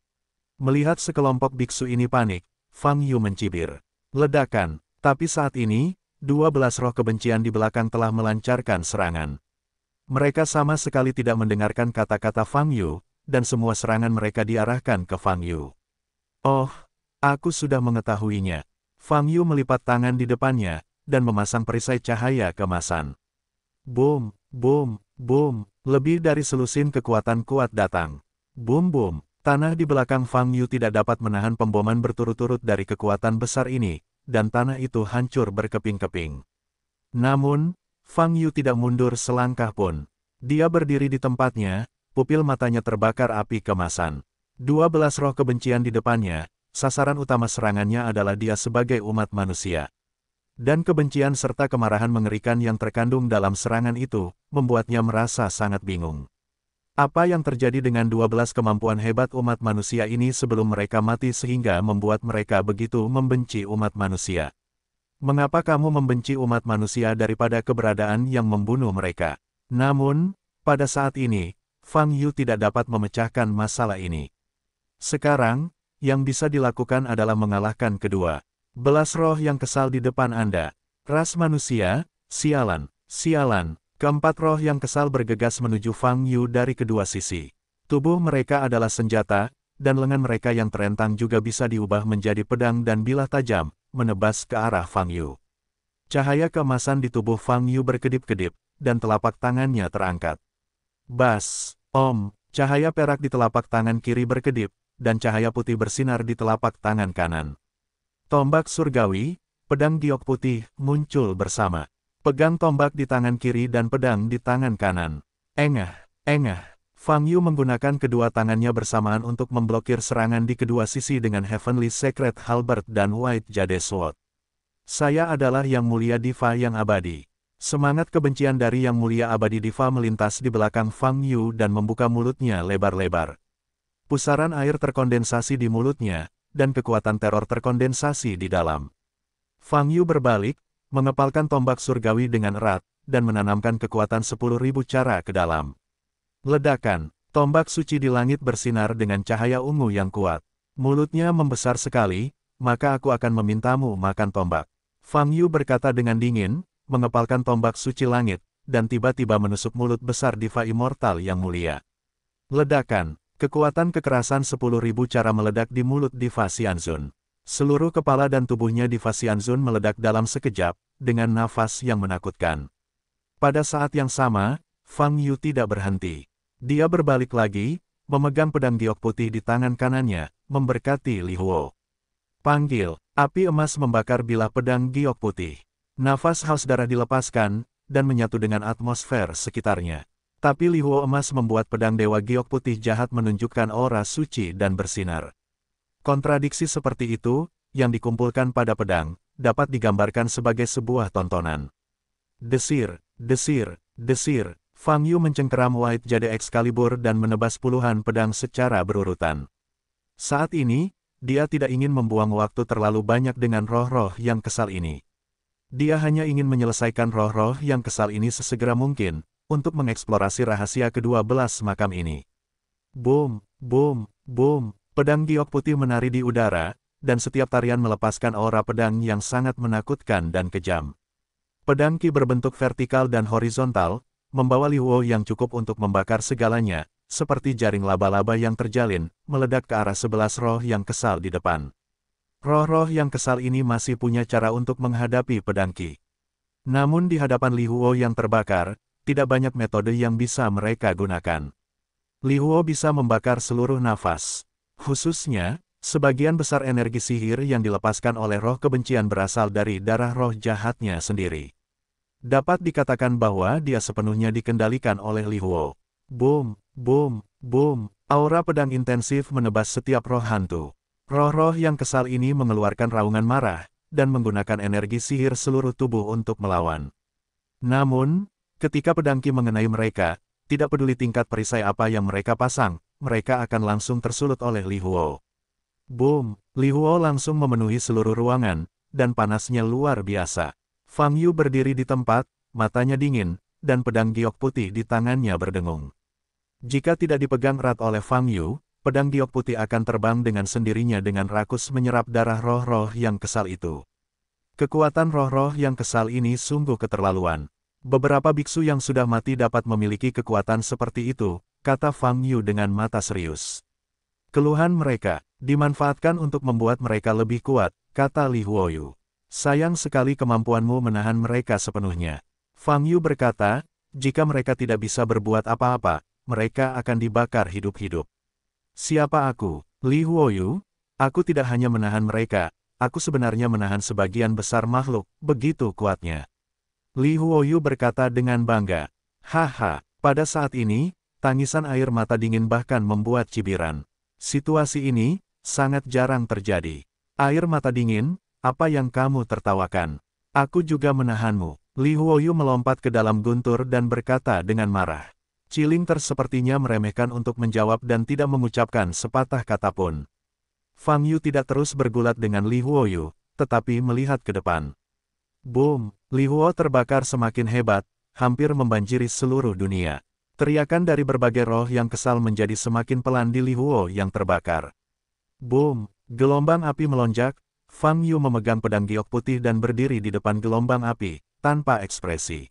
Melihat sekelompok biksu ini panik, Fang Yu mencibir. Ledakan, tapi saat ini, dua belas roh kebencian di belakang telah melancarkan serangan. Mereka sama sekali tidak mendengarkan kata-kata Fang Yu, dan semua serangan mereka diarahkan ke Fang Yu. Oh, aku sudah mengetahuinya. Fang Yu melipat tangan di depannya, dan memasang perisai cahaya kemasan. Boom, boom, boom, lebih dari selusin kekuatan kuat datang. Boom, boom, tanah di belakang Fang Yu tidak dapat menahan pemboman berturut-turut dari kekuatan besar ini, dan tanah itu hancur berkeping-keping. Namun, Fang Yu tidak mundur selangkah pun. Dia berdiri di tempatnya, pupil matanya terbakar api kemasan. Dua belas roh kebencian di depannya, sasaran utama serangannya adalah dia sebagai umat manusia. Dan kebencian serta kemarahan mengerikan yang terkandung dalam serangan itu, membuatnya merasa sangat bingung. Apa yang terjadi dengan 12 kemampuan hebat umat manusia ini sebelum mereka mati sehingga membuat mereka begitu membenci umat manusia? Mengapa kamu membenci umat manusia daripada keberadaan yang membunuh mereka? Namun, pada saat ini, Fang Yu tidak dapat memecahkan masalah ini. Sekarang, yang bisa dilakukan adalah mengalahkan kedua. Belas roh yang kesal di depan Anda. Ras manusia, sialan, sialan. Keempat roh yang kesal bergegas menuju Fang Yu dari kedua sisi. Tubuh mereka adalah senjata, dan lengan mereka yang terentang juga bisa diubah menjadi pedang dan bilah tajam, menebas ke arah Fang Yu. Cahaya keemasan di tubuh Fang Yu berkedip-kedip, dan telapak tangannya terangkat. Bas! Om, cahaya perak di telapak tangan kiri berkedip, dan cahaya putih bersinar di telapak tangan kanan. Tombak surgawi, pedang giok putih, muncul bersama. Pegang tombak di tangan kiri dan pedang di tangan kanan. Engah, engah. Fang Yu menggunakan kedua tangannya bersamaan untuk memblokir serangan di kedua sisi dengan Heavenly Secret Halbert dan White Jade Sword. Saya adalah Yang Mulia Diva yang abadi. Semangat kebencian dari Yang Mulia Abadi Diva melintas di belakang Fang Yu dan membuka mulutnya lebar-lebar. Pusaran air terkondensasi di mulutnya, dan kekuatan teror terkondensasi di dalam. Fang Yu berbalik, mengepalkan tombak surgawi dengan erat, dan menanamkan kekuatan ribu cara ke dalam. Ledakan, tombak suci di langit bersinar dengan cahaya ungu yang kuat. Mulutnya membesar sekali, maka aku akan memintamu makan tombak. Fang Yu berkata dengan dingin, mengepalkan tombak suci langit, dan tiba-tiba menusuk mulut besar Diva Immortal yang mulia. Ledakan, kekuatan kekerasan 10.000 cara meledak di mulut Diva Xianzun. Seluruh kepala dan tubuhnya Diva Xianzun meledak dalam sekejap, dengan nafas yang menakutkan. Pada saat yang sama, Fang Yu tidak berhenti. Dia berbalik lagi, memegang pedang giok putih di tangan kanannya, memberkati Li Huo. Panggil, api emas membakar bilah pedang giok putih. Nafas haus darah dilepaskan, dan menyatu dengan atmosfer sekitarnya. Tapi Lihuo emas membuat pedang Dewa Giok putih jahat menunjukkan aura suci dan bersinar. Kontradiksi seperti itu, yang dikumpulkan pada pedang, dapat digambarkan sebagai sebuah tontonan. Desir, desir, desir, Fang Yu mencengkeram White Jade Excalibur dan menebas puluhan pedang secara berurutan. Saat ini, dia tidak ingin membuang waktu terlalu banyak dengan roh-roh yang kesal ini. Dia hanya ingin menyelesaikan roh-roh yang kesal ini sesegera mungkin, untuk mengeksplorasi rahasia kedua belas makam ini. Boom, boom, boom, pedang giok putih menari di udara, dan setiap tarian melepaskan aura pedang yang sangat menakutkan dan kejam. Pedang ki berbentuk vertikal dan horizontal, membawa liwo yang cukup untuk membakar segalanya, seperti jaring laba-laba yang terjalin, meledak ke arah sebelas roh yang kesal di depan. Roh-roh yang kesal ini masih punya cara untuk menghadapi pedang Qi. Namun di hadapan Li Huo yang terbakar, tidak banyak metode yang bisa mereka gunakan. Li Huo bisa membakar seluruh nafas. Khususnya, sebagian besar energi sihir yang dilepaskan oleh roh kebencian berasal dari darah roh jahatnya sendiri. Dapat dikatakan bahwa dia sepenuhnya dikendalikan oleh Li Huo. Boom, boom, boom, aura pedang intensif menebas setiap roh hantu. Roh-roh yang kesal ini mengeluarkan raungan marah, dan menggunakan energi sihir seluruh tubuh untuk melawan. Namun, ketika pedangki mengenai mereka, tidak peduli tingkat perisai apa yang mereka pasang, mereka akan langsung tersulut oleh Li Huo. Boom! Li Huo langsung memenuhi seluruh ruangan, dan panasnya luar biasa. Fang Yu berdiri di tempat, matanya dingin, dan pedang giok putih di tangannya berdengung. Jika tidak dipegang erat oleh Fang Yu, pedang giok putih akan terbang dengan sendirinya dengan rakus menyerap darah roh-roh yang kesal itu. Kekuatan roh-roh yang kesal ini sungguh keterlaluan. Beberapa biksu yang sudah mati dapat memiliki kekuatan seperti itu, kata Fang Yu dengan mata serius. Keluhan mereka, dimanfaatkan untuk membuat mereka lebih kuat, kata Li Huoyu. Sayang sekali kemampuanmu menahan mereka sepenuhnya. Fang Yu berkata, jika mereka tidak bisa berbuat apa-apa, mereka akan dibakar hidup-hidup. Siapa aku? Li Huoyu? Aku tidak hanya menahan mereka, aku sebenarnya menahan sebagian besar makhluk, begitu kuatnya. Li Huoyu berkata dengan bangga. Haha, pada saat ini, tangisan air mata dingin bahkan membuat cibiran. Situasi ini, sangat jarang terjadi. Air mata dingin, apa yang kamu tertawakan? Aku juga menahanmu. Li Huoyu melompat ke dalam guntur dan berkata dengan marah. Ciling tersepertinya meremehkan untuk menjawab dan tidak mengucapkan sepatah kata pun. Fang Yu tidak terus bergulat dengan Li Huoyu, tetapi melihat ke depan. Boom! Li Huo terbakar semakin hebat, hampir membanjiri seluruh dunia. Teriakan dari berbagai roh yang kesal menjadi semakin pelan di Li Huo yang terbakar. Boom! Gelombang api melonjak, Fang Yu memegang pedang giok putih dan berdiri di depan gelombang api, tanpa ekspresi.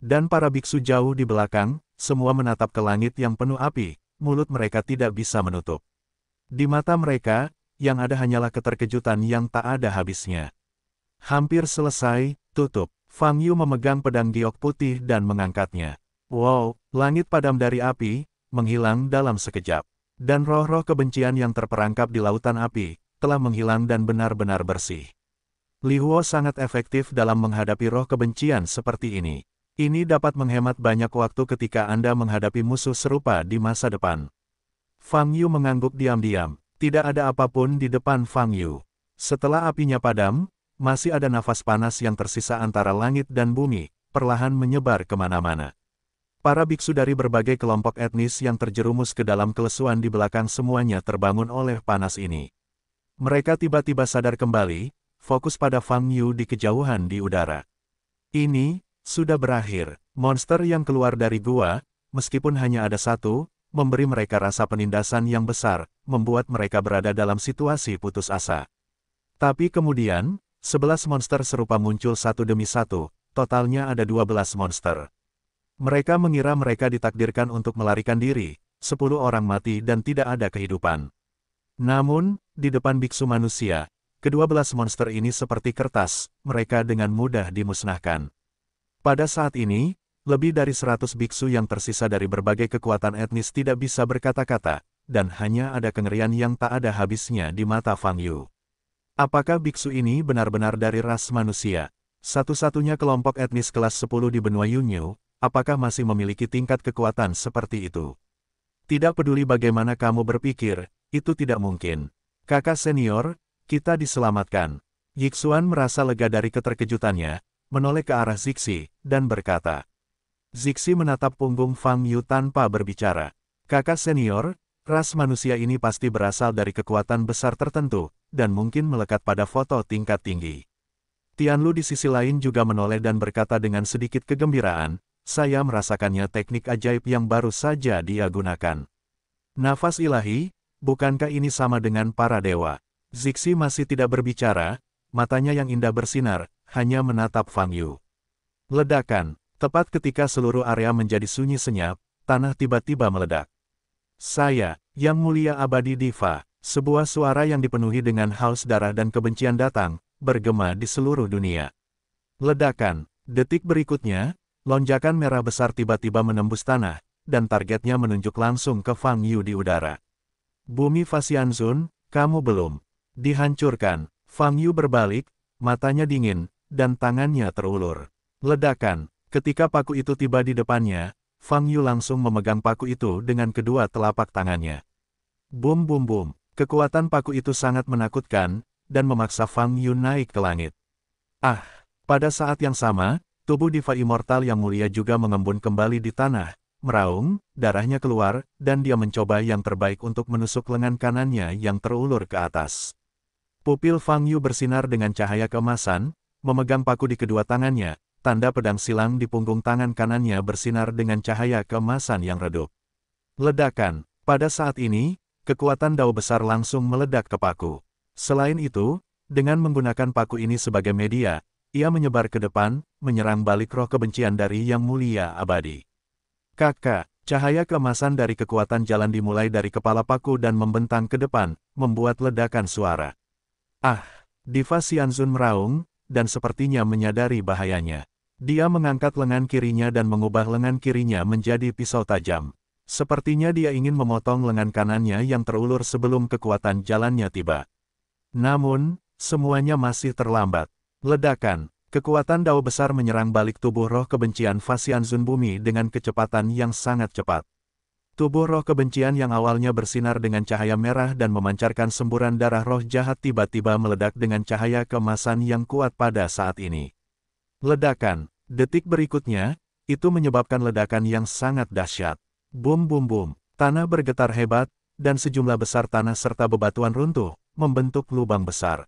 Dan para biksu jauh di belakang, semua menatap ke langit yang penuh api, mulut mereka tidak bisa menutup. Di mata mereka, yang ada hanyalah keterkejutan yang tak ada habisnya. Hampir selesai, tutup. Fang Yu memegang pedang giok putih dan mengangkatnya. Wow, langit padam dari api, menghilang dalam sekejap. Dan roh-roh kebencian yang terperangkap di lautan api, telah menghilang dan benar-benar bersih. Li Huo sangat efektif dalam menghadapi roh kebencian seperti ini. Ini dapat menghemat banyak waktu ketika Anda menghadapi musuh serupa di masa depan. Fang Yu mengangguk diam-diam. Tidak ada apapun di depan Fang Yu. Setelah apinya padam, masih ada nafas panas yang tersisa antara langit dan bumi, perlahan menyebar kemana-mana. Para biksu dari berbagai kelompok etnis yang terjerumus ke dalam kelesuan di belakang semuanya terbangun oleh panas ini. Mereka tiba-tiba sadar kembali, fokus pada Fang Yu di kejauhan di udara. Ini, sudah berakhir, monster yang keluar dari gua, meskipun hanya ada satu, memberi mereka rasa penindasan yang besar, membuat mereka berada dalam situasi putus asa. Tapi kemudian, sebelas monster serupa muncul satu demi satu, totalnya ada dua belas monster. Mereka mengira mereka ditakdirkan untuk melarikan diri, sepuluh orang mati dan tidak ada kehidupan. Namun, di depan biksu manusia, kedua belas monster ini seperti kertas, mereka dengan mudah dimusnahkan. Pada saat ini, lebih dari 100 biksu yang tersisa dari berbagai kekuatan etnis tidak bisa berkata-kata, dan hanya ada kengerian yang tak ada habisnya di mata Fang Yu. Apakah biksu ini benar-benar dari ras manusia? Satu-satunya kelompok etnis kelas 10 di benua Yunyu, apakah masih memiliki tingkat kekuatan seperti itu? Tidak peduli bagaimana kamu berpikir, itu tidak mungkin. Kakak senior, kita diselamatkan. Yixuan merasa lega dari keterkejutannya, menoleh ke arah Zixi, dan berkata. Zixi menatap punggung Fang Yu tanpa berbicara. Kakak senior, ras manusia ini pasti berasal dari kekuatan besar tertentu, dan mungkin melekat pada foto tingkat tinggi. Tianlu di sisi lain juga menoleh dan berkata dengan sedikit kegembiraan, saya merasakannya teknik ajaib yang baru saja dia gunakan. Nafas ilahi, bukankah ini sama dengan para dewa? Zixi masih tidak berbicara, matanya yang indah bersinar, hanya menatap Fang Yu. Ledakan, tepat ketika seluruh area menjadi sunyi senyap, tanah tiba-tiba meledak. Saya, Yang Mulia Abadi Diva, sebuah suara yang dipenuhi dengan haus darah dan kebencian datang, bergema di seluruh dunia. Ledakan, detik berikutnya, lonjakan merah besar tiba-tiba menembus tanah, dan targetnya menunjuk langsung ke Fang Yu di udara. Bumi Fasianzun, kamu belum dihancurkan. Fang Yu berbalik, matanya dingin, dan tangannya terulur. Ledakan, ketika paku itu tiba di depannya, Fang Yu langsung memegang paku itu dengan kedua telapak tangannya. Bum bum bum, kekuatan paku itu sangat menakutkan, dan memaksa Fang Yu naik ke langit. Ah, pada saat yang sama, tubuh Diva Immortal yang mulia juga mengembun kembali di tanah, meraung, darahnya keluar, dan dia mencoba yang terbaik untuk menusuk lengan kanannya yang terulur ke atas. Pupil Fang Yu bersinar dengan cahaya kemasan, memegang paku di kedua tangannya, tanda pedang silang di punggung tangan kanannya bersinar dengan cahaya kemasan yang redup. Ledakan, pada saat ini, kekuatan dao besar langsung meledak ke paku. Selain itu, dengan menggunakan paku ini sebagai media, ia menyebar ke depan, menyerang balik roh kebencian dari Yang Mulia Abadi. Kakak, cahaya kemasan dari kekuatan jalan dimulai dari kepala paku dan membentang ke depan, membuat ledakan suara. Ah, Diva Sianzun meraung, dan sepertinya menyadari bahayanya. Dia mengangkat lengan kirinya dan mengubah lengan kirinya menjadi pisau tajam. Sepertinya dia ingin memotong lengan kanannya yang terulur sebelum kekuatan jalannya tiba. Namun, semuanya masih terlambat. Ledakan, kekuatan dao besar menyerang balik tubuh roh kebencian Fasian Zun Bumi dengan kecepatan yang sangat cepat. Tubuh roh kebencian yang awalnya bersinar dengan cahaya merah dan memancarkan semburan darah roh jahat tiba-tiba meledak dengan cahaya kemasan yang kuat pada saat ini. Ledakan, detik berikutnya, itu menyebabkan ledakan yang sangat dahsyat. Bum bum bum, tanah bergetar hebat, dan sejumlah besar tanah serta bebatuan runtuh, membentuk lubang besar.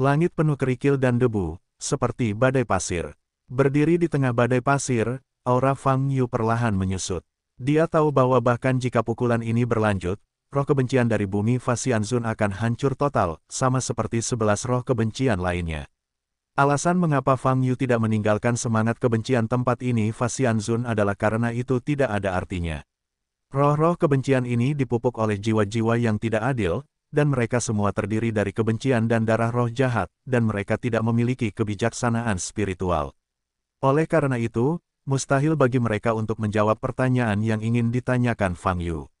Langit penuh kerikil dan debu, seperti badai pasir. Berdiri di tengah badai pasir, aura Fang Yu perlahan menyusut. Dia tahu bahwa bahkan jika pukulan ini berlanjut, roh kebencian dari bumi Fasianzun akan hancur total, sama seperti sebelas roh kebencian lainnya. Alasan mengapa Fang Yu tidak meninggalkan semangat kebencian tempat ini Fasianzun adalah karena itu tidak ada artinya. Roh-roh kebencian ini dipupuk oleh jiwa-jiwa yang tidak adil, dan mereka semua terdiri dari kebencian dan darah roh jahat, dan mereka tidak memiliki kebijaksanaan spiritual. Oleh karena itu, mustahil bagi mereka untuk menjawab pertanyaan yang ingin ditanyakan Fang Yu.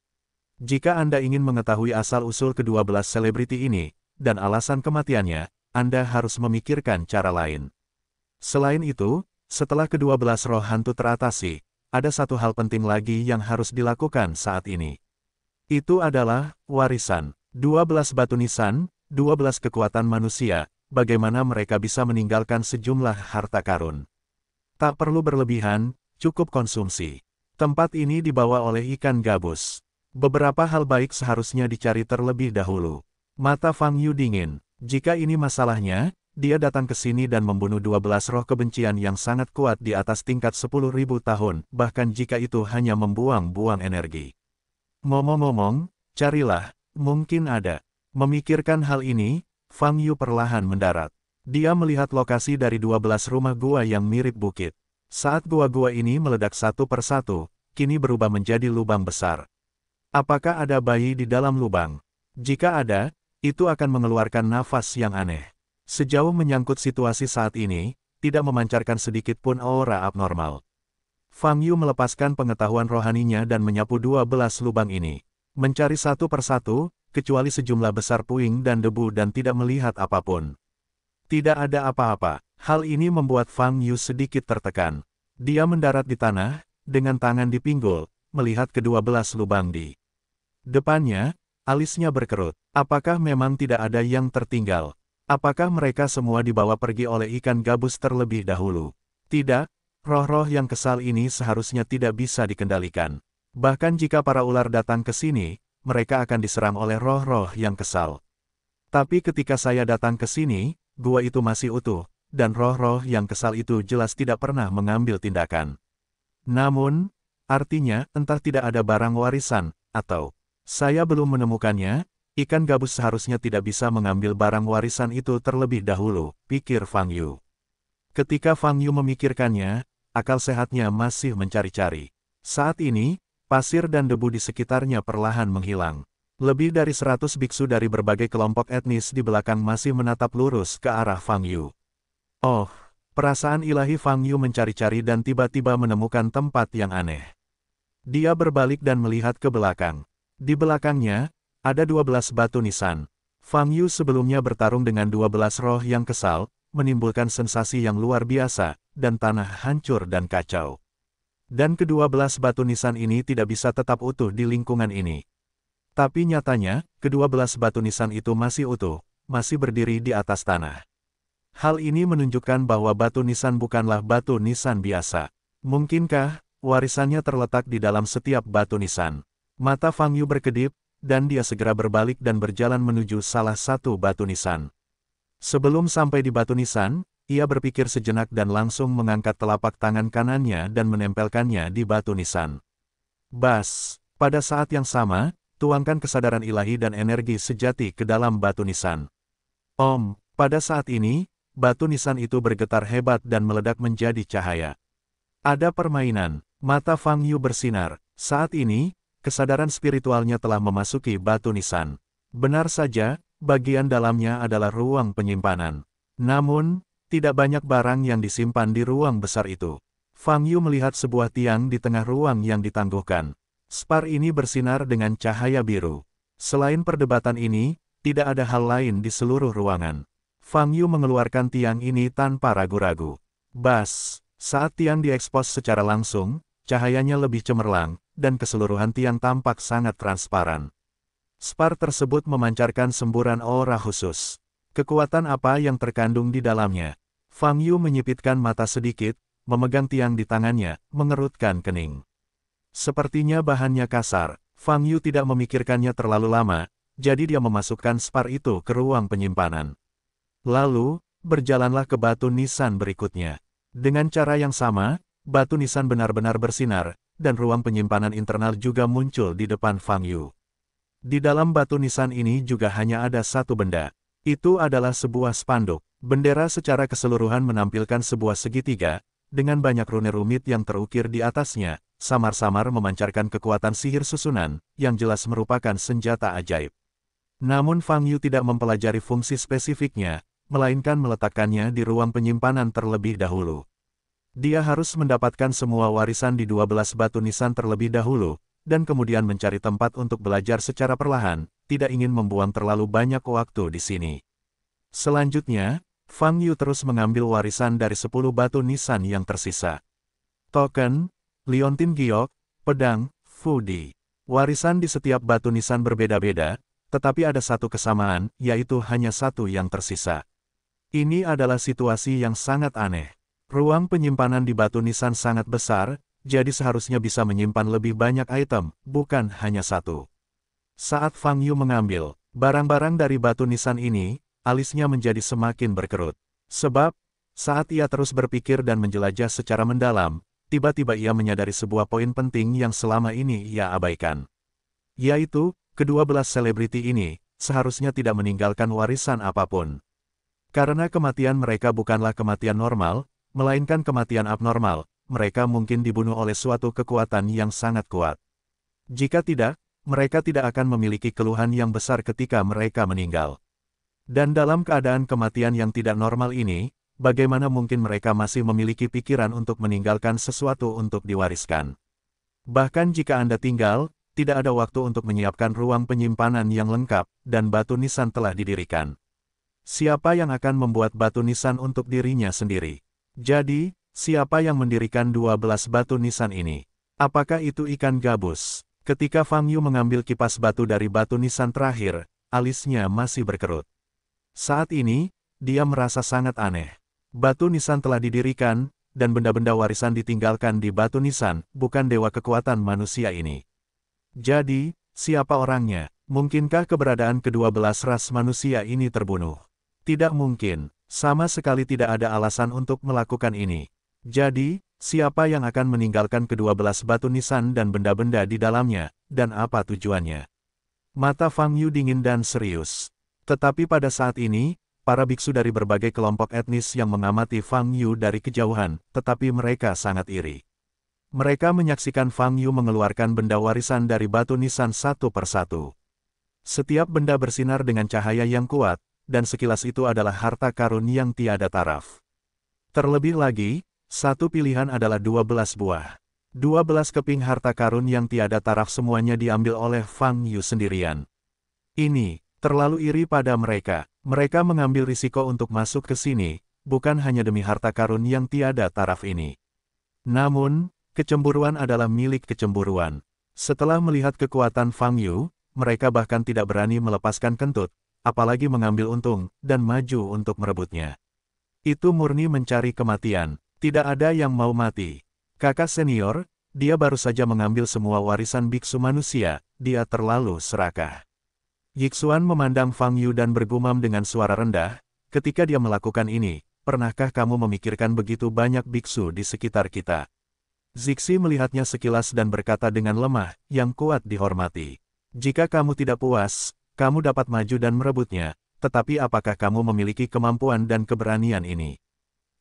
Jika Anda ingin mengetahui asal-usul kedua belas selebriti ini, dan alasan kematiannya, Anda harus memikirkan cara lain. Selain itu, setelah kedua belas roh hantu teratasi, ada satu hal penting lagi yang harus dilakukan saat ini. Itu adalah warisan, 12 batu nisan, 12 kekuatan manusia, bagaimana mereka bisa meninggalkan sejumlah harta karun. Tak perlu berlebihan, cukup konsumsi. Tempat ini dibawa oleh ikan gabus. Beberapa hal baik seharusnya dicari terlebih dahulu. Mata Fang Yu dingin. Jika ini masalahnya, dia datang ke sini dan membunuh 12 roh kebencian yang sangat kuat di atas tingkat 10.000 tahun, bahkan jika itu hanya membuang-buang energi. Ngomong-ngomong, carilah, mungkin ada. Memikirkan hal ini, Fang Yu perlahan mendarat. Dia melihat lokasi dari 12 rumah gua yang mirip bukit. Saat gua-gua ini meledak satu persatu, kini berubah menjadi lubang besar. Apakah ada bayi di dalam lubang? Jika ada, itu akan mengeluarkan nafas yang aneh. Sejauh menyangkut situasi saat ini, tidak memancarkan sedikit pun aura abnormal. Fang Yu melepaskan pengetahuan rohaninya dan menyapu dua belas lubang ini. Mencari satu persatu, kecuali sejumlah besar puing dan debu dan tidak melihat apapun. Tidak ada apa-apa. Hal ini membuat Fang Yu sedikit tertekan. Dia mendarat di tanah, dengan tangan di pinggul, melihat kedua belas lubang di depannya, alisnya berkerut. Apakah memang tidak ada yang tertinggal? Apakah mereka semua dibawa pergi oleh ikan gabus terlebih dahulu? Tidak, roh-roh yang kesal ini seharusnya tidak bisa dikendalikan. Bahkan jika para ular datang ke sini, mereka akan diserang oleh roh-roh yang kesal. Tapi ketika saya datang ke sini, gua itu masih utuh, dan roh-roh yang kesal itu jelas tidak pernah mengambil tindakan. Namun, artinya entah tidak ada barang warisan, atau saya belum menemukannya, ikan gabus seharusnya tidak bisa mengambil barang warisan itu terlebih dahulu, pikir Fang Yu. Ketika Fang Yu memikirkannya, akal sehatnya masih mencari-cari. Saat ini, pasir dan debu di sekitarnya perlahan menghilang. Lebih dari 100 biksu dari berbagai kelompok etnis di belakang masih menatap lurus ke arah Fang Yu. Oh, perasaan ilahi Fang Yu mencari-cari dan tiba-tiba menemukan tempat yang aneh. Dia berbalik dan melihat ke belakang. Di belakangnya, ada 12 batu nisan. Fang Yu sebelumnya bertarung dengan dua belas roh yang kesal, menimbulkan sensasi yang luar biasa, dan tanah hancur dan kacau. Dan kedua belas batu nisan ini tidak bisa tetap utuh di lingkungan ini tapi nyatanya, kedua belas batu nisan itu masih utuh, masih berdiri di atas tanah. Hal ini menunjukkan bahwa batu nisan bukanlah batu nisan biasa. Mungkinkah, warisannya terletak di dalam setiap batu nisan? Mata Fang Yu berkedip, dan dia segera berbalik dan berjalan menuju salah satu batu nisan. Sebelum sampai di batu nisan, ia berpikir sejenak dan langsung mengangkat telapak tangan kanannya dan menempelkannya di batu nisan. Bas, pada saat yang sama, tuangkan kesadaran ilahi dan energi sejati ke dalam batu nisan. Om, pada saat ini, batu nisan itu bergetar hebat dan meledak menjadi cahaya. Ada permainan, mata Fang Yu bersinar. Saat ini, kesadaran spiritualnya telah memasuki batu nisan. Benar saja, bagian dalamnya adalah ruang penyimpanan. Namun, tidak banyak barang yang disimpan di ruang besar itu. Fang Yu melihat sebuah tiang di tengah ruang yang ditangguhkan. Spar ini bersinar dengan cahaya biru. Selain perdebatan ini, tidak ada hal lain di seluruh ruangan. Fang Yu mengeluarkan tiang ini tanpa ragu-ragu. Bas, saat tiang diekspos secara langsung, cahayanya lebih cemerlang, dan keseluruhan tiang tampak sangat transparan. Spar tersebut memancarkan semburan aura khusus. Kekuatan apa yang terkandung di dalamnya? Fang Yu menyipitkan mata sedikit, memegang tiang di tangannya, mengerutkan kening. Sepertinya bahannya kasar, Fang Yu tidak memikirkannya terlalu lama, jadi dia memasukkan spar itu ke ruang penyimpanan. Lalu, berjalanlah ke batu nisan berikutnya. Dengan cara yang sama, batu nisan benar-benar bersinar, dan ruang penyimpanan internal juga muncul di depan Fang Yu. Di dalam batu nisan ini juga hanya ada satu benda. Itu adalah sebuah spanduk. Bendera secara keseluruhan menampilkan sebuah segitiga, dengan banyak rune rumit yang terukir di atasnya, samar-samar memancarkan kekuatan sihir susunan, yang jelas merupakan senjata ajaib. Namun Fang Yu tidak mempelajari fungsi spesifiknya, melainkan meletakkannya di ruang penyimpanan terlebih dahulu. Dia harus mendapatkan semua warisan di 12 batu nisan terlebih dahulu, dan kemudian mencari tempat untuk belajar secara perlahan, tidak ingin membuang terlalu banyak waktu di sini. Selanjutnya, Fang Yu terus mengambil warisan dari 10 batu nisan yang tersisa. Token, Liontin Giok, Pedang, Fudi. Warisan di setiap batu nisan berbeda-beda, tetapi ada satu kesamaan, yaitu hanya satu yang tersisa. Ini adalah situasi yang sangat aneh. Ruang penyimpanan di batu nisan sangat besar, jadi seharusnya bisa menyimpan lebih banyak item, bukan hanya satu. Saat Fang Yu mengambil barang-barang dari batu nisan ini, alisnya menjadi semakin berkerut. Sebab, saat ia terus berpikir dan menjelajah secara mendalam, tiba-tiba ia menyadari sebuah poin penting yang selama ini ia abaikan. Yaitu, kedua belas selebriti ini, seharusnya tidak meninggalkan warisan apapun. Karena kematian mereka bukanlah kematian normal, melainkan kematian abnormal, mereka mungkin dibunuh oleh suatu kekuatan yang sangat kuat. Jika tidak, mereka tidak akan memiliki keluhan yang besar ketika mereka meninggal. Dan dalam keadaan kematian yang tidak normal ini, bagaimana mungkin mereka masih memiliki pikiran untuk meninggalkan sesuatu untuk diwariskan? Bahkan jika Anda tinggal, tidak ada waktu untuk menyiapkan ruang penyimpanan yang lengkap, dan batu nisan telah didirikan. Siapa yang akan membuat batu nisan untuk dirinya sendiri? Jadi, siapa yang mendirikan 12 batu nisan ini? Apakah itu ikan gabus? Ketika Fang Yu mengambil kipas batu dari batu nisan terakhir, alisnya masih berkerut. Saat ini, dia merasa sangat aneh. Batu nisan telah didirikan, dan benda-benda warisan ditinggalkan di batu nisan, bukan dewa kekuatan manusia ini. Jadi, siapa orangnya? Mungkinkah keberadaan kedua belas ras manusia ini terbunuh? Tidak mungkin, sama sekali tidak ada alasan untuk melakukan ini. Jadi, siapa yang akan meninggalkan kedua belas batu nisan dan benda-benda di dalamnya, dan apa tujuannya. Mata Fang Yu dingin dan serius. Tetapi pada saat ini, para biksu dari berbagai kelompok etnis yang mengamati Fang Yu dari kejauhan, tetapi mereka sangat iri. Mereka menyaksikan Fang Yu mengeluarkan benda warisan dari batu nisan satu persatu. Setiap benda bersinar dengan cahaya yang kuat, dan sekilas itu adalah harta karun yang tiada taraf. Terlebih lagi, satu pilihan adalah dua belas buah. dua belas keping harta karun yang tiada taraf semuanya diambil oleh Fang Yu sendirian. Ini, Terlalu iri pada mereka, mereka mengambil risiko untuk masuk ke sini, bukan hanya demi harta karun yang tiada taraf ini. Namun, kecemburuan adalah milik kecemburuan. Setelah melihat kekuatan Fang Yu, mereka bahkan tidak berani melepaskan kentut, apalagi mengambil untung, dan maju untuk merebutnya. Itu murni mencari kematian, tidak ada yang mau mati. Kakak senior, dia baru saja mengambil semua warisan biksu manusia, dia terlalu serakah. Yixuan memandang Fang Yu dan bergumam dengan suara rendah, ketika dia melakukan ini, pernahkah kamu memikirkan begitu banyak biksu di sekitar kita? Zixi melihatnya sekilas dan berkata dengan lemah, yang kuat dihormati. Jika kamu tidak puas, kamu dapat maju dan merebutnya, tetapi apakah kamu memiliki kemampuan dan keberanian ini?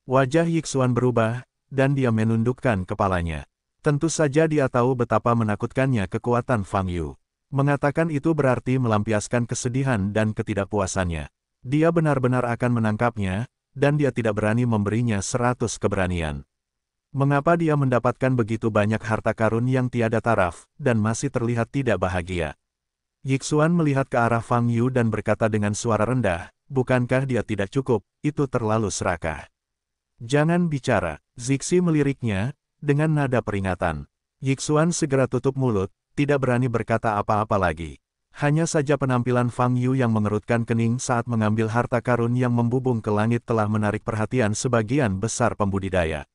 Wajah Yixuan berubah, dan dia menundukkan kepalanya. Tentu saja dia tahu betapa menakutkannya kekuatan Fang Yu. Mengatakan itu berarti melampiaskan kesedihan dan ketidakpuasannya. Dia benar-benar akan menangkapnya, dan dia tidak berani memberinya seratus keberanian. Mengapa dia mendapatkan begitu banyak harta karun yang tiada taraf, dan masih terlihat tidak bahagia? Yixuan melihat ke arah Fang Yu dan berkata dengan suara rendah, bukankah dia tidak cukup, itu terlalu serakah. Jangan bicara, Zixi meliriknya, dengan nada peringatan. Yixuan segera tutup mulut, tidak berani berkata apa-apa lagi. Hanya saja penampilan Fang Yu yang mengerutkan kening saat mengambil harta karun yang membubung ke langit telah menarik perhatian sebagian besar pembudidaya.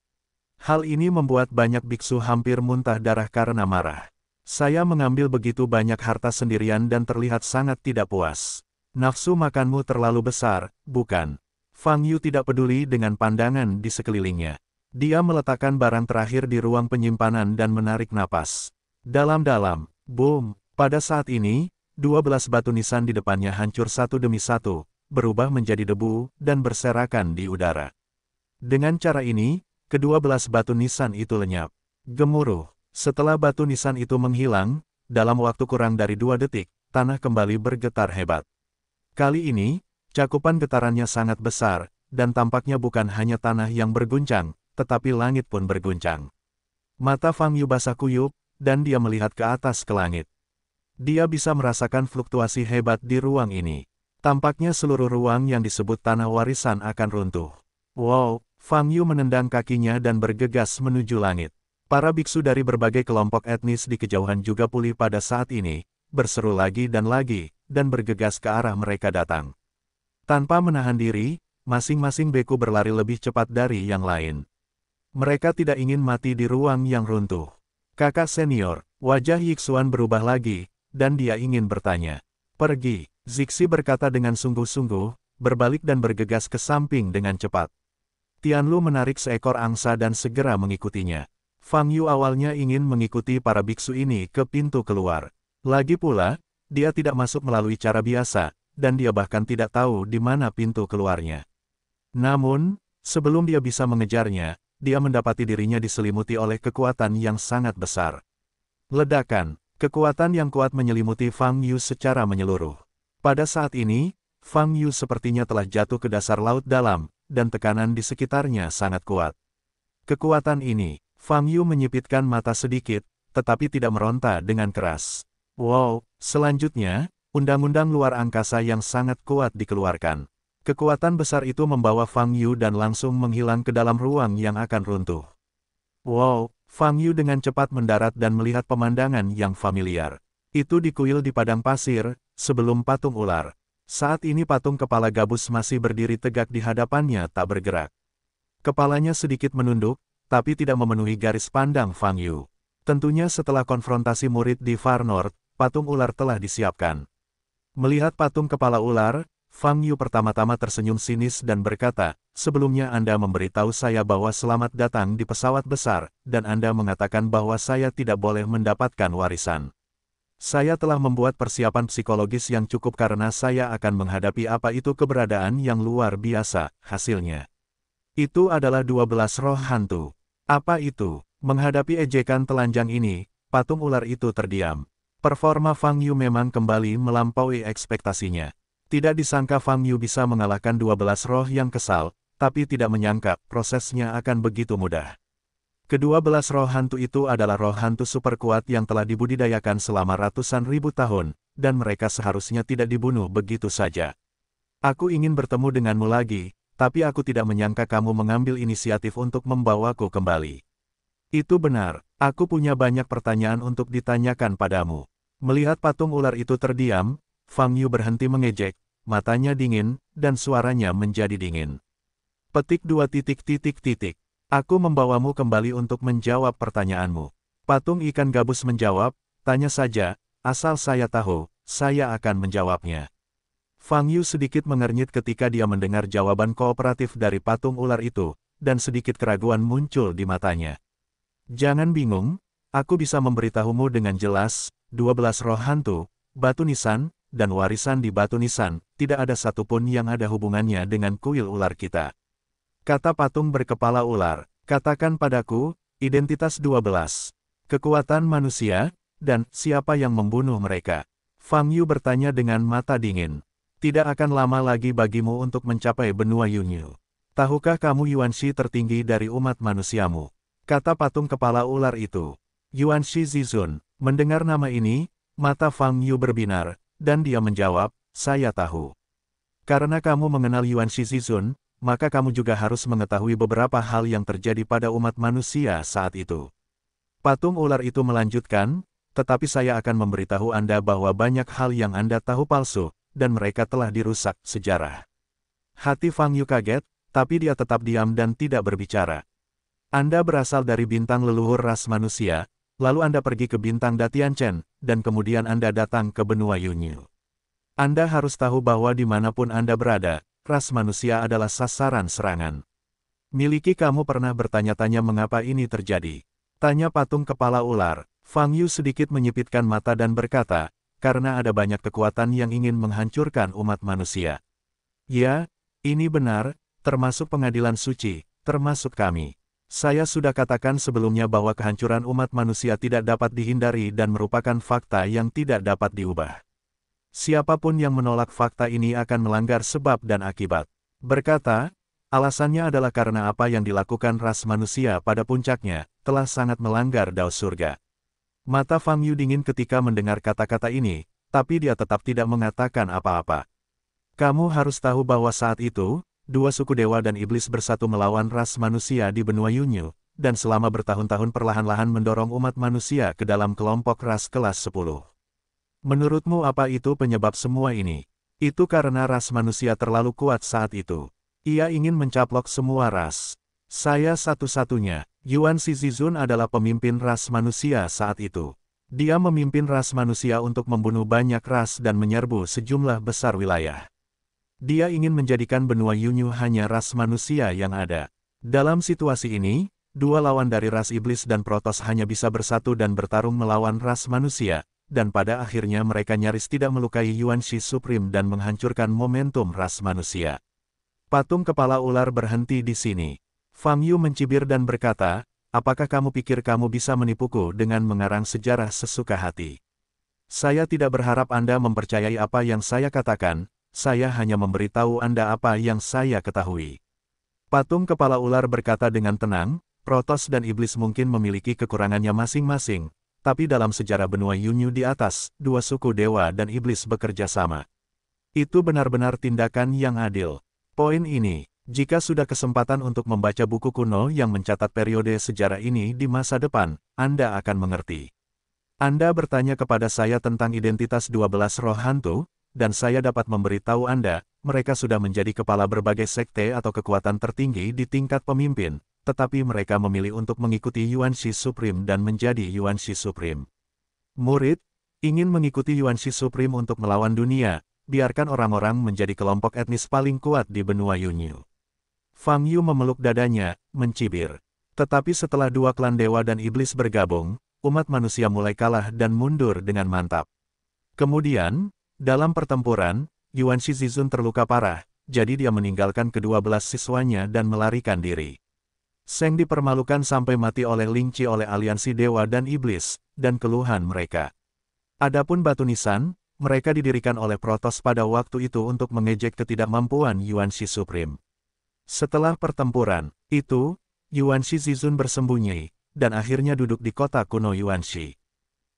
Hal ini membuat banyak biksu hampir muntah darah karena marah. Saya mengambil begitu banyak harta sendirian dan terlihat sangat tidak puas. Nafsu makanmu terlalu besar, bukan? Fang Yu tidak peduli dengan pandangan di sekelilingnya. Dia meletakkan barang terakhir di ruang penyimpanan dan menarik napas. Dalam-dalam, boom, pada saat ini, 12 batu nisan di depannya hancur satu demi satu, berubah menjadi debu, dan berserakan di udara. Dengan cara ini, kedua belas batu nisan itu lenyap. Gemuruh, setelah batu nisan itu menghilang, dalam waktu kurang dari dua detik, tanah kembali bergetar hebat. Kali ini, cakupan getarannya sangat besar, dan tampaknya bukan hanya tanah yang berguncang, tetapi langit pun berguncang. Mata Fang Yu basah kuyup, dan dia melihat ke atas ke langit. Dia bisa merasakan fluktuasi hebat di ruang ini. Tampaknya seluruh ruang yang disebut tanah warisan akan runtuh. Wow, Fang Yu menendang kakinya dan bergegas menuju langit. Para biksu dari berbagai kelompok etnis di kejauhan juga pulih pada saat ini, berseru lagi dan lagi, dan bergegas ke arah mereka datang. Tanpa menahan diri, masing-masing beku berlari lebih cepat dari yang lain. Mereka tidak ingin mati di ruang yang runtuh. Kakak senior, wajah Yixuan berubah lagi, dan dia ingin bertanya. Pergi, Zixi berkata dengan sungguh-sungguh, berbalik dan bergegas ke samping dengan cepat. Tianlu menarik seekor angsa dan segera mengikutinya. Fang Yu awalnya ingin mengikuti para biksu ini ke pintu keluar. Lagi pula, dia tidak masuk melalui cara biasa, dan dia bahkan tidak tahu di mana pintu keluarnya. Namun, sebelum dia bisa mengejarnya, dia mendapati dirinya diselimuti oleh kekuatan yang sangat besar. Ledakan, kekuatan yang kuat menyelimuti Fang Yu secara menyeluruh. Pada saat ini, Fang Yu sepertinya telah jatuh ke dasar laut dalam, dan tekanan di sekitarnya sangat kuat. Kekuatan ini, Fang Yu menyipitkan mata sedikit, tetapi tidak meronta dengan keras. Wow, selanjutnya, undang-undang luar angkasa yang sangat kuat dikeluarkan. Kekuatan besar itu membawa Fang Yu dan langsung menghilang ke dalam ruang yang akan runtuh. Wow, Fang Yu dengan cepat mendarat dan melihat pemandangan yang familiar. Itu dikuil di padang pasir, sebelum patung ular. Saat ini patung kepala gabus masih berdiri tegak di hadapannya tak bergerak. Kepalanya sedikit menunduk, tapi tidak memenuhi garis pandang Fang Yu. Tentunya setelah konfrontasi murid di Far North, patung ular telah disiapkan. Melihat patung kepala ular, Fang Yu pertama-tama tersenyum sinis dan berkata, sebelumnya Anda memberitahu saya bahwa selamat datang di pesawat besar, dan Anda mengatakan bahwa saya tidak boleh mendapatkan warisan. Saya telah membuat persiapan psikologis yang cukup karena saya akan menghadapi apa itu keberadaan yang luar biasa, hasilnya. Itu adalah 12 roh hantu. Apa itu? Menghadapi ejekan telanjang ini, patung ular itu terdiam. Performa Fang Yu memang kembali melampaui ekspektasinya. Tidak disangka Fang Yu bisa mengalahkan 12 roh yang kesal, tapi tidak menyangka prosesnya akan begitu mudah. Kedua belas roh hantu itu adalah roh hantu super kuat yang telah dibudidayakan selama ratusan ribu tahun, dan mereka seharusnya tidak dibunuh begitu saja. Aku ingin bertemu denganmu lagi, tapi aku tidak menyangka kamu mengambil inisiatif untuk membawaku kembali. Itu benar, aku punya banyak pertanyaan untuk ditanyakan padamu. Melihat patung ular itu terdiam, Fang Yu berhenti mengejek, matanya dingin, dan suaranya menjadi dingin. Petik dua titik titik titik. Aku membawamu kembali untuk menjawab pertanyaanmu. Patung ikan gabus menjawab, tanya saja, asal saya tahu, saya akan menjawabnya. Fang Yu sedikit mengernyit ketika dia mendengar jawaban kooperatif dari patung ular itu, dan sedikit keraguan muncul di matanya. Jangan bingung, aku bisa memberitahumu dengan jelas, 12 roh hantu, batu nisan, dan warisan di batu nisan, tidak ada satupun yang ada hubungannya dengan kuil ular kita. Kata patung berkepala ular, katakan padaku, identitas 12, kekuatan manusia, dan siapa yang membunuh mereka. Fang Yu bertanya dengan mata dingin. Tidak akan lama lagi bagimu untuk mencapai benua Yunyu. Tahukah kamu Yuan Shi tertinggi dari umat manusiamu? Kata patung kepala ular itu. Yuan Shi Zizun, mendengar nama ini, mata Fang Yu berbinar, dan dia menjawab, saya tahu. Karena kamu mengenal Yuan Shizizun, maka kamu juga harus mengetahui beberapa hal yang terjadi pada umat manusia saat itu. Patung ular itu melanjutkan, tetapi saya akan memberitahu Anda bahwa banyak hal yang Anda tahu palsu, dan mereka telah dirusak sejarah. Hati Fang Yu kaget, tapi dia tetap diam dan tidak berbicara. Anda berasal dari bintang leluhur ras manusia, Lalu Anda pergi ke bintang Datian Chen, dan kemudian Anda datang ke benua Yunyu. Anda harus tahu bahwa dimanapun Anda berada, ras manusia adalah sasaran serangan. Miliki kamu pernah bertanya-tanya mengapa ini terjadi? Tanya patung kepala ular, Fang Yu sedikit menyipitkan mata dan berkata, karena ada banyak kekuatan yang ingin menghancurkan umat manusia. Ya, ini benar, termasuk pengadilan suci, termasuk kami. Saya sudah katakan sebelumnya bahwa kehancuran umat manusia tidak dapat dihindari dan merupakan fakta yang tidak dapat diubah. Siapapun yang menolak fakta ini akan melanggar sebab dan akibat. Berkata, alasannya adalah karena apa yang dilakukan ras manusia pada puncaknya, telah sangat melanggar dao surga. Mata Fang Yu dingin ketika mendengar kata-kata ini, tapi dia tetap tidak mengatakan apa-apa. Kamu harus tahu bahwa saat itu, dua suku dewa dan iblis bersatu melawan ras manusia di benua Yunyu, dan selama bertahun-tahun perlahan-lahan mendorong umat manusia ke dalam kelompok ras kelas 10. Menurutmu apa itu penyebab semua ini? Itu karena ras manusia terlalu kuat saat itu. Ia ingin mencaplok semua ras. Saya satu-satunya, Yuan Shizizun adalah pemimpin ras manusia saat itu. Dia memimpin ras manusia untuk membunuh banyak ras dan menyerbu sejumlah besar wilayah. Dia ingin menjadikan benua Yunyu hanya ras manusia yang ada. Dalam situasi ini, dua lawan dari ras iblis dan protos hanya bisa bersatu dan bertarung melawan ras manusia, dan pada akhirnya mereka nyaris tidak melukai Yuan Shi Supreme dan menghancurkan momentum ras manusia. Patung kepala ular berhenti di sini. Fang Yu mencibir dan berkata, apakah kamu pikir kamu bisa menipuku dengan mengarang sejarah sesuka hati? Saya tidak berharap Anda mempercayai apa yang saya katakan, saya hanya memberitahu Anda apa yang saya ketahui. Patung kepala ular berkata dengan tenang, Protos dan Iblis mungkin memiliki kekurangannya masing-masing, tapi dalam sejarah benua Yunyu di atas, dua suku dewa dan iblis bekerja sama. Itu benar-benar tindakan yang adil. Poin ini, jika sudah kesempatan untuk membaca buku kuno yang mencatat periode sejarah ini di masa depan, Anda akan mengerti. Anda bertanya kepada saya tentang identitas 12 roh hantu, dan saya dapat memberitahu Anda, mereka sudah menjadi kepala berbagai sekte atau kekuatan tertinggi di tingkat pemimpin, tetapi mereka memilih untuk mengikuti Yuan Shi Supreme dan menjadi Yuan Shi Supreme. Murid, ingin mengikuti Yuan Shi Supreme untuk melawan dunia, biarkan orang-orang menjadi kelompok etnis paling kuat di benua Yunyu. Fang Yu memeluk dadanya, mencibir. Tetapi setelah dua klan dewa dan iblis bergabung, umat manusia mulai kalah dan mundur dengan mantap. Kemudian, dalam pertempuran, Yuan Zizun terluka parah, jadi dia meninggalkan kedua belas siswanya dan melarikan diri. Seng dipermalukan sampai mati oleh Lingci oleh aliansi dewa dan iblis, dan keluhan mereka. Adapun batu nisan, mereka didirikan oleh Protos pada waktu itu untuk mengejek ketidakmampuan Yuan Shi Supreme. Setelah pertempuran, itu, Yuan Shi Zizun bersembunyi, dan akhirnya duduk di kota kuno Yuan Shi.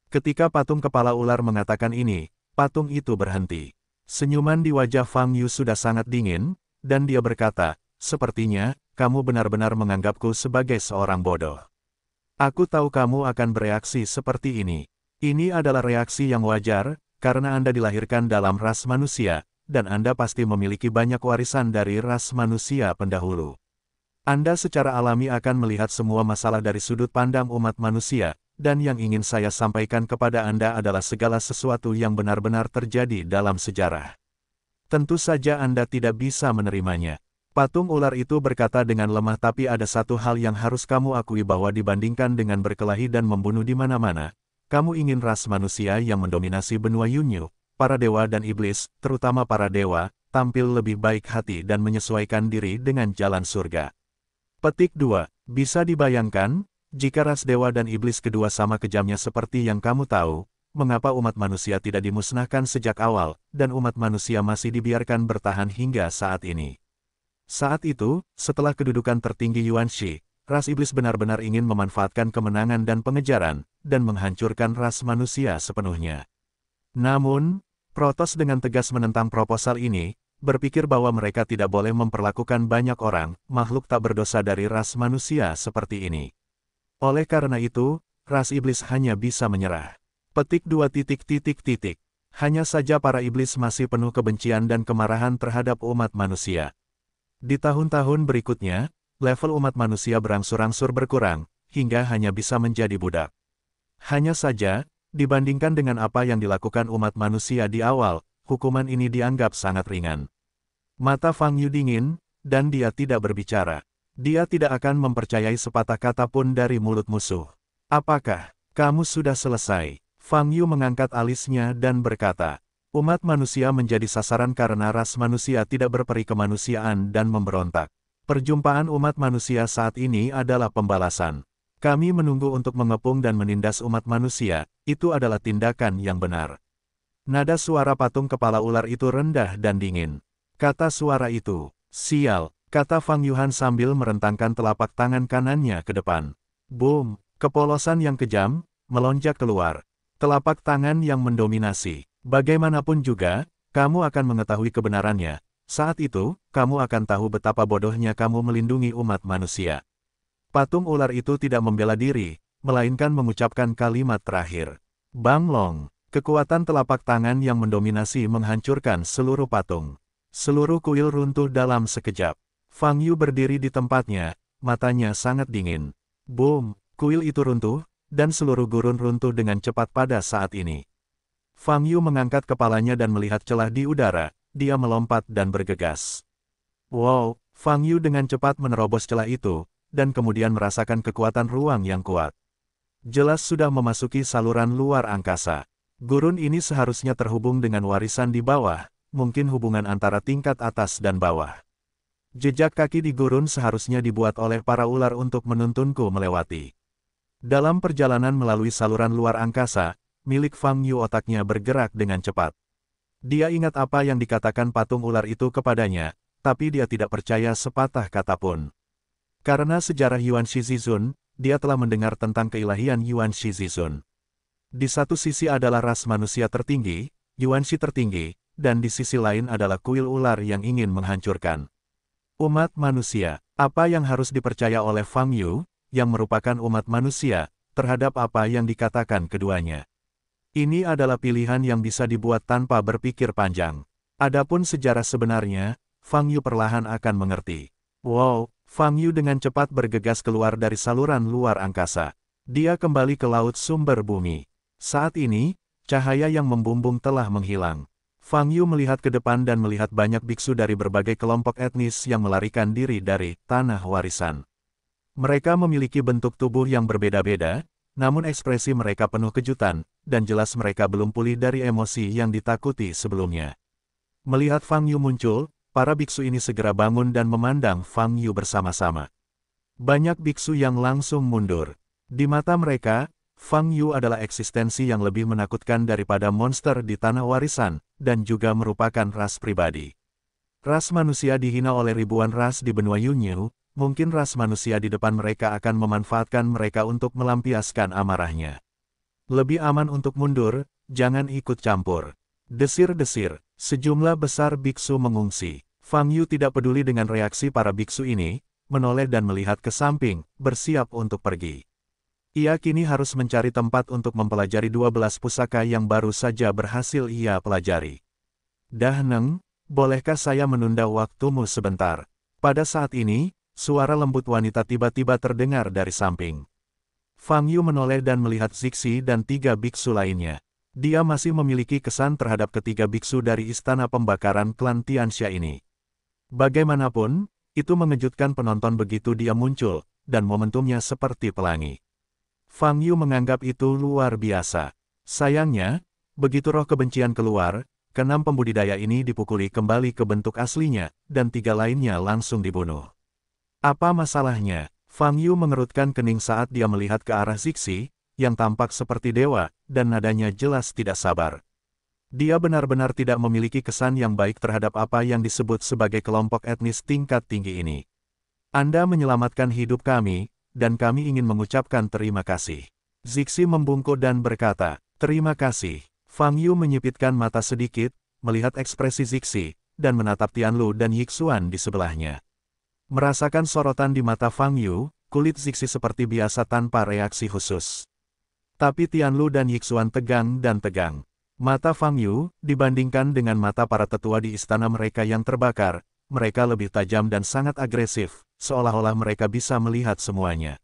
Ketika patung kepala ular mengatakan ini, patung itu berhenti. Senyuman di wajah Fang Yu sudah sangat dingin, dan dia berkata, Sepertinya, kamu benar-benar menganggapku sebagai seorang bodoh. Aku tahu kamu akan bereaksi seperti ini. Ini adalah reaksi yang wajar, karena Anda dilahirkan dalam ras manusia, dan Anda pasti memiliki banyak warisan dari ras manusia pendahulu. Anda secara alami akan melihat semua masalah dari sudut pandang umat manusia, dan yang ingin saya sampaikan kepada Anda adalah segala sesuatu yang benar-benar terjadi dalam sejarah. Tentu saja Anda tidak bisa menerimanya. Patung ular itu berkata dengan lemah tapi ada satu hal yang harus kamu akui bahwa dibandingkan dengan berkelahi dan membunuh di mana-mana, kamu ingin ras manusia yang mendominasi benua Yunyu, para dewa dan iblis, terutama para dewa, tampil lebih baik hati dan menyesuaikan diri dengan jalan surga. Petik 2. Bisa dibayangkan, jika ras dewa dan iblis kedua sama kejamnya seperti yang kamu tahu, mengapa umat manusia tidak dimusnahkan sejak awal, dan umat manusia masih dibiarkan bertahan hingga saat ini? Saat itu, setelah kedudukan tertinggi Yuan Shi, ras iblis benar-benar ingin memanfaatkan kemenangan dan pengejaran, dan menghancurkan ras manusia sepenuhnya. Namun, Protos dengan tegas menentang proposal ini, berpikir bahwa mereka tidak boleh memperlakukan banyak orang, makhluk tak berdosa dari ras manusia seperti ini. Oleh karena itu, ras iblis hanya bisa menyerah. Petik dua titik titik titik. Hanya saja para iblis masih penuh kebencian dan kemarahan terhadap umat manusia. Di tahun-tahun berikutnya, level umat manusia berangsur-angsur berkurang, hingga hanya bisa menjadi budak. Hanya saja, dibandingkan dengan apa yang dilakukan umat manusia di awal, hukuman ini dianggap sangat ringan. Mata Fang Yu dingin, dan dia tidak berbicara. Dia tidak akan mempercayai sepatah kata pun dari mulut musuh. Apakah kamu sudah selesai? Fang Yu mengangkat alisnya dan berkata, umat manusia menjadi sasaran karena ras manusia tidak berperi kemanusiaan dan memberontak. Perjumpaan umat manusia saat ini adalah pembalasan. Kami menunggu untuk mengepung dan menindas umat manusia, itu adalah tindakan yang benar. Nada suara patung kepala ular itu rendah dan dingin. Kata suara itu, sial, kata Fang Yuhan sambil merentangkan telapak tangan kanannya ke depan. Boom, kepolosan yang kejam, melonjak keluar. Telapak tangan yang mendominasi. Bagaimanapun juga, kamu akan mengetahui kebenarannya. Saat itu, kamu akan tahu betapa bodohnya kamu melindungi umat manusia. Patung ular itu tidak membela diri, melainkan mengucapkan kalimat terakhir. Bang Long, kekuatan telapak tangan yang mendominasi menghancurkan seluruh patung. Seluruh kuil runtuh dalam sekejap. Fang Yu berdiri di tempatnya, matanya sangat dingin. Boom, kuil itu runtuh, dan seluruh gurun runtuh dengan cepat pada saat ini. Fang Yu mengangkat kepalanya dan melihat celah di udara, dia melompat dan bergegas. Wow, Fang Yu dengan cepat menerobos celah itu, dan kemudian merasakan kekuatan ruang yang kuat. Jelas sudah memasuki saluran luar angkasa. Gurun ini seharusnya terhubung dengan warisan di bawah, mungkin hubungan antara tingkat atas dan bawah. Jejak kaki di gurun seharusnya dibuat oleh para ular untuk menuntunku melewati. Dalam perjalanan melalui saluran luar angkasa, milik Fang Yu otaknya bergerak dengan cepat. Dia ingat apa yang dikatakan patung ular itu kepadanya, tapi dia tidak percaya sepatah kata pun. Karena sejarah Yuan Shizizun, dia telah mendengar tentang keilahian Yuan Shizizun. Di satu sisi adalah ras manusia tertinggi, Yuan Shi tertinggi, dan di sisi lain adalah kuil ular yang ingin menghancurkan. Umat manusia, apa yang harus dipercaya oleh Fang Yu, yang merupakan umat manusia, terhadap apa yang dikatakan keduanya. Ini adalah pilihan yang bisa dibuat tanpa berpikir panjang. Adapun sejarah sebenarnya, Fang Yu perlahan akan mengerti. Wow, Fang Yu dengan cepat bergegas keluar dari saluran luar angkasa. Dia kembali ke laut sumber bumi. Saat ini, cahaya yang membumbung telah menghilang. Fang Yu melihat ke depan dan melihat banyak biksu dari berbagai kelompok etnis yang melarikan diri dari tanah warisan. Mereka memiliki bentuk tubuh yang berbeda-beda, namun ekspresi mereka penuh kejutan, dan jelas mereka belum pulih dari emosi yang ditakuti sebelumnya. Melihat Fang Yu muncul, para biksu ini segera bangun dan memandang Fang Yu bersama-sama. Banyak biksu yang langsung mundur. Di mata mereka, Fang Yu adalah eksistensi yang lebih menakutkan daripada monster di tanah warisan, dan juga merupakan ras pribadi. Ras manusia dihina oleh ribuan ras di benua Yunyu, mungkin ras manusia di depan mereka akan memanfaatkan mereka untuk melampiaskan amarahnya. Lebih aman untuk mundur, jangan ikut campur. Desir-desir, sejumlah besar biksu mengungsi. Fang Yu tidak peduli dengan reaksi para biksu ini, menoleh dan melihat ke samping, bersiap untuk pergi. Ia kini harus mencari tempat untuk mempelajari 12 pusaka yang baru saja berhasil ia pelajari. Dah Neng, bolehkah saya menunda waktumu sebentar? Pada saat ini, suara lembut wanita tiba-tiba terdengar dari samping. Fang Yu menoleh dan melihat Zixi dan tiga biksu lainnya. Dia masih memiliki kesan terhadap ketiga biksu dari istana pembakaran klan Tianxia ini. Bagaimanapun, itu mengejutkan penonton begitu dia muncul, dan momentumnya seperti pelangi. Fang Yu menganggap itu luar biasa. Sayangnya, begitu roh kebencian keluar, keenam pembudidaya ini dipukuli kembali ke bentuk aslinya, dan tiga lainnya langsung dibunuh. Apa masalahnya? Fang Yu mengerutkan kening saat dia melihat ke arah Zixi, yang tampak seperti dewa, dan nadanya jelas tidak sabar. Dia benar-benar tidak memiliki kesan yang baik terhadap apa yang disebut sebagai kelompok etnis tingkat tinggi ini. Anda menyelamatkan hidup kami, dan kami ingin mengucapkan terima kasih. Zixi membungkuk dan berkata, terima kasih. Fang Yu menyipitkan mata sedikit, melihat ekspresi Zixi, dan menatap Tianlu dan Yixuan di sebelahnya. Merasakan sorotan di mata Fang Yu, kulit Zixi seperti biasa tanpa reaksi khusus. Tapi Tianlu dan Yixuan tegang dan tegang. Mata Fang Yu, dibandingkan dengan mata para tetua di istana mereka yang terbakar, mereka lebih tajam dan sangat agresif, seolah-olah mereka bisa melihat semuanya.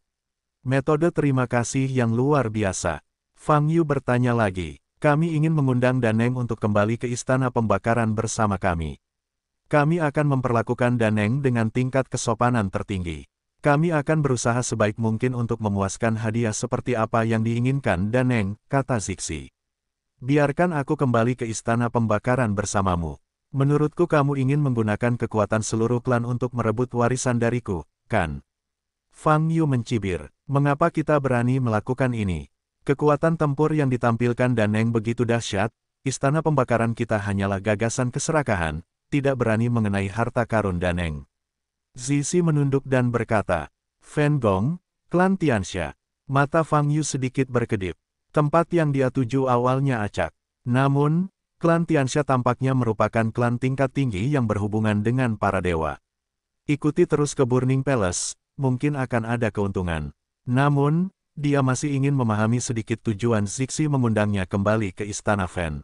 Metode terima kasih yang luar biasa. Fang Yu bertanya lagi, kami ingin mengundang Daneng untuk kembali ke istana pembakaran bersama kami. Kami akan memperlakukan Daneng dengan tingkat kesopanan tertinggi. Kami akan berusaha sebaik mungkin untuk memuaskan hadiah seperti apa yang diinginkan Daneng, kata Zixi. Biarkan aku kembali ke istana pembakaran bersamamu. Menurutku kamu ingin menggunakan kekuatan seluruh klan untuk merebut warisan dariku, kan? Fang Yu mencibir. Mengapa kita berani melakukan ini? Kekuatan tempur yang ditampilkan Daneng begitu dahsyat, istana pembakaran kita hanyalah gagasan keserakahan, tidak berani mengenai harta karun Daneng. Zisi menunduk dan berkata, Fen Gong, klan Tiansha. Mata Fang Yu sedikit berkedip. Tempat yang dia tuju awalnya acak. Namun, Klan Tiansha tampaknya merupakan klan tingkat tinggi yang berhubungan dengan para dewa. Ikuti terus ke Burning Palace, mungkin akan ada keuntungan. Namun, dia masih ingin memahami sedikit tujuan Zixi mengundangnya kembali ke Istana Fen.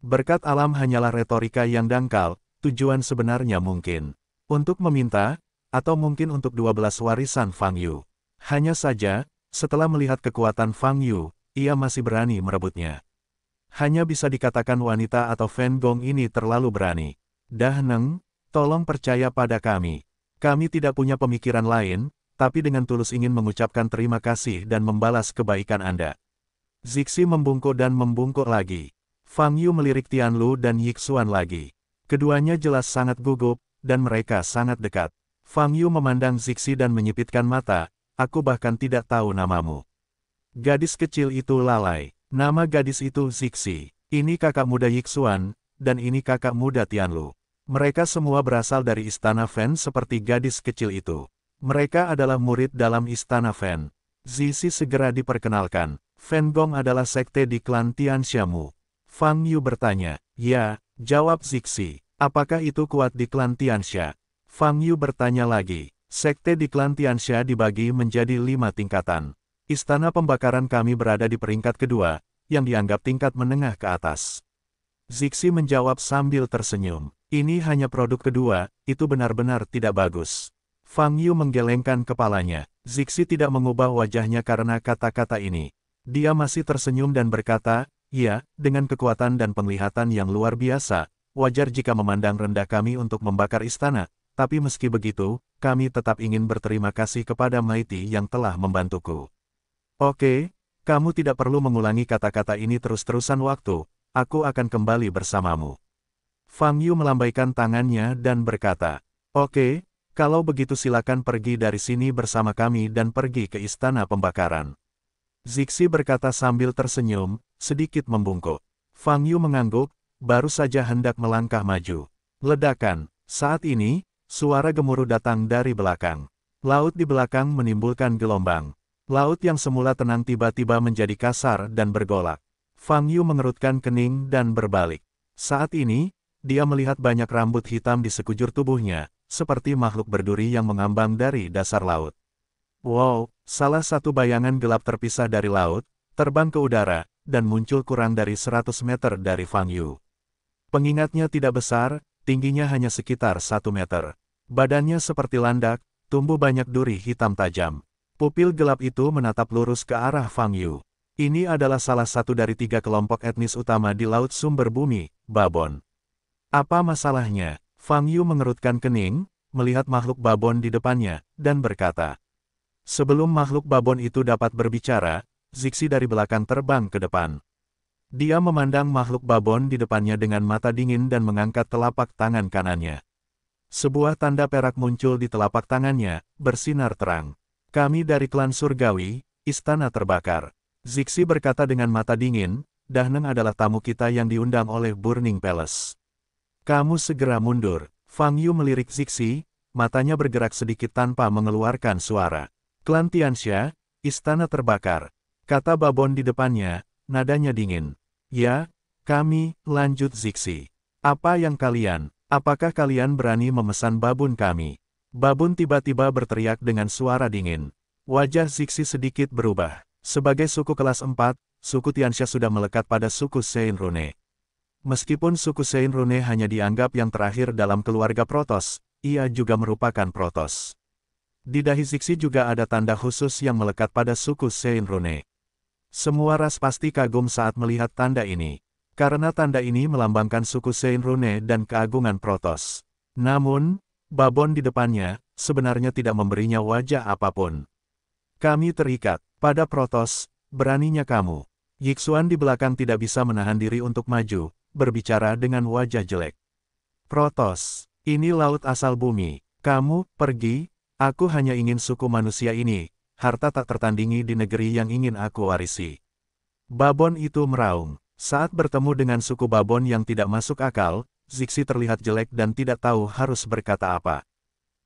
Berkat alam hanyalah retorika yang dangkal, tujuan sebenarnya mungkin. Untuk meminta, atau mungkin untuk 12 warisan Fang Yu. Hanya saja, setelah melihat kekuatan Fang Yu, ia masih berani merebutnya. Hanya bisa dikatakan wanita atau Fan Gong ini terlalu berani. Dah Neng, tolong percaya pada kami. Kami tidak punya pemikiran lain, tapi dengan tulus ingin mengucapkan terima kasih dan membalas kebaikan Anda. Zixi membungkuk dan membungkuk lagi. Fang Yu melirik Tian Lu dan Yixuan lagi. Keduanya jelas sangat gugup, dan mereka sangat dekat. Fang Yu memandang Zixi dan menyipitkan mata, aku bahkan tidak tahu namamu. Gadis kecil itu lalai. Nama gadis itu Zixi. Ini kakak muda Yixuan, dan ini kakak muda Tianlu. Mereka semua berasal dari istana Fan seperti gadis kecil itu. Mereka adalah murid dalam istana Fan. Zixi segera diperkenalkan. Fan Gong adalah sekte di klan Tianxiamu. Fang Yu bertanya, Ya, jawab Zixi. Apakah itu kuat di klan Tianxia? Fang Yu bertanya lagi. Sekte di klan Tianxia dibagi menjadi lima tingkatan. Istana pembakaran kami berada di peringkat kedua, yang dianggap tingkat menengah ke atas. Zixi menjawab sambil tersenyum, ini hanya produk kedua, itu benar-benar tidak bagus. Fang Yu menggelengkan kepalanya, Zixi tidak mengubah wajahnya karena kata-kata ini. Dia masih tersenyum dan berkata, Ya, dengan kekuatan dan penglihatan yang luar biasa, wajar jika memandang rendah kami untuk membakar istana, tapi meski begitu, kami tetap ingin berterima kasih kepada Maiti yang telah membantuku. Oke, kamu tidak perlu mengulangi kata-kata ini terus-terusan waktu, aku akan kembali bersamamu. Fang Yu melambaikan tangannya dan berkata, Oke, kalau begitu silakan pergi dari sini bersama kami dan pergi ke Istana Pembakaran. Zixi berkata sambil tersenyum, sedikit membungkuk. Fang Yu mengangguk, baru saja hendak melangkah maju. Ledakan, saat ini, suara gemuruh datang dari belakang. Laut di belakang menimbulkan gelombang. Laut yang semula tenang tiba-tiba menjadi kasar dan bergolak. Fang Yu mengerutkan kening dan berbalik. Saat ini, dia melihat banyak rambut hitam di sekujur tubuhnya, seperti makhluk berduri yang mengambang dari dasar laut. Wow, salah satu bayangan gelap terpisah dari laut, terbang ke udara, dan muncul kurang dari 100 meter dari Fang Yu. Pengingatnya tidak besar, tingginya hanya sekitar 1 meter. Badannya seperti landak, tumbuh banyak duri hitam tajam. Pupil gelap itu menatap lurus ke arah Fang Yu. Ini adalah salah satu dari tiga kelompok etnis utama di Laut Sumber Bumi, Babon. Apa masalahnya? Fang Yu mengerutkan kening, melihat makhluk Babon di depannya, dan berkata. Sebelum makhluk Babon itu dapat berbicara, Zixi dari belakang terbang ke depan. Dia memandang makhluk Babon di depannya dengan mata dingin dan mengangkat telapak tangan kanannya. Sebuah tanda perak muncul di telapak tangannya, bersinar terang. Kami dari klan surgawi, istana terbakar. Zixi berkata dengan mata dingin, Dahneng adalah tamu kita yang diundang oleh Burning Palace. Kamu segera mundur. Fang Yu melirik Zixi, matanya bergerak sedikit tanpa mengeluarkan suara. Klan Tianxia, istana terbakar. Kata Babon di depannya, nadanya dingin. Ya, kami, lanjut Zixi. Apa yang kalian, apakah kalian berani memesan babun kami? Babun tiba-tiba berteriak dengan suara dingin. Wajah Zixi sedikit berubah. Sebagai suku kelas 4, suku Tiansha sudah melekat pada suku Sein Rune. Meskipun suku Sein Rune hanya dianggap yang terakhir dalam keluarga Protos, ia juga merupakan Protos. Di dahi Zixi juga ada tanda khusus yang melekat pada suku Sein Rune. Semua ras pasti kagum saat melihat tanda ini, karena tanda ini melambangkan suku Sein Rune dan keagungan Protos. Namun, babon di depannya, sebenarnya tidak memberinya wajah apapun. Kami terikat pada Protos, beraninya kamu. Yixuan di belakang tidak bisa menahan diri untuk maju, berbicara dengan wajah jelek. Protos, ini laut asal bumi. Kamu, pergi, aku hanya ingin suku manusia ini, harta tak tertandingi di negeri yang ingin aku warisi. Babon itu meraung. Saat bertemu dengan suku Babon yang tidak masuk akal, Zixi terlihat jelek dan tidak tahu harus berkata apa.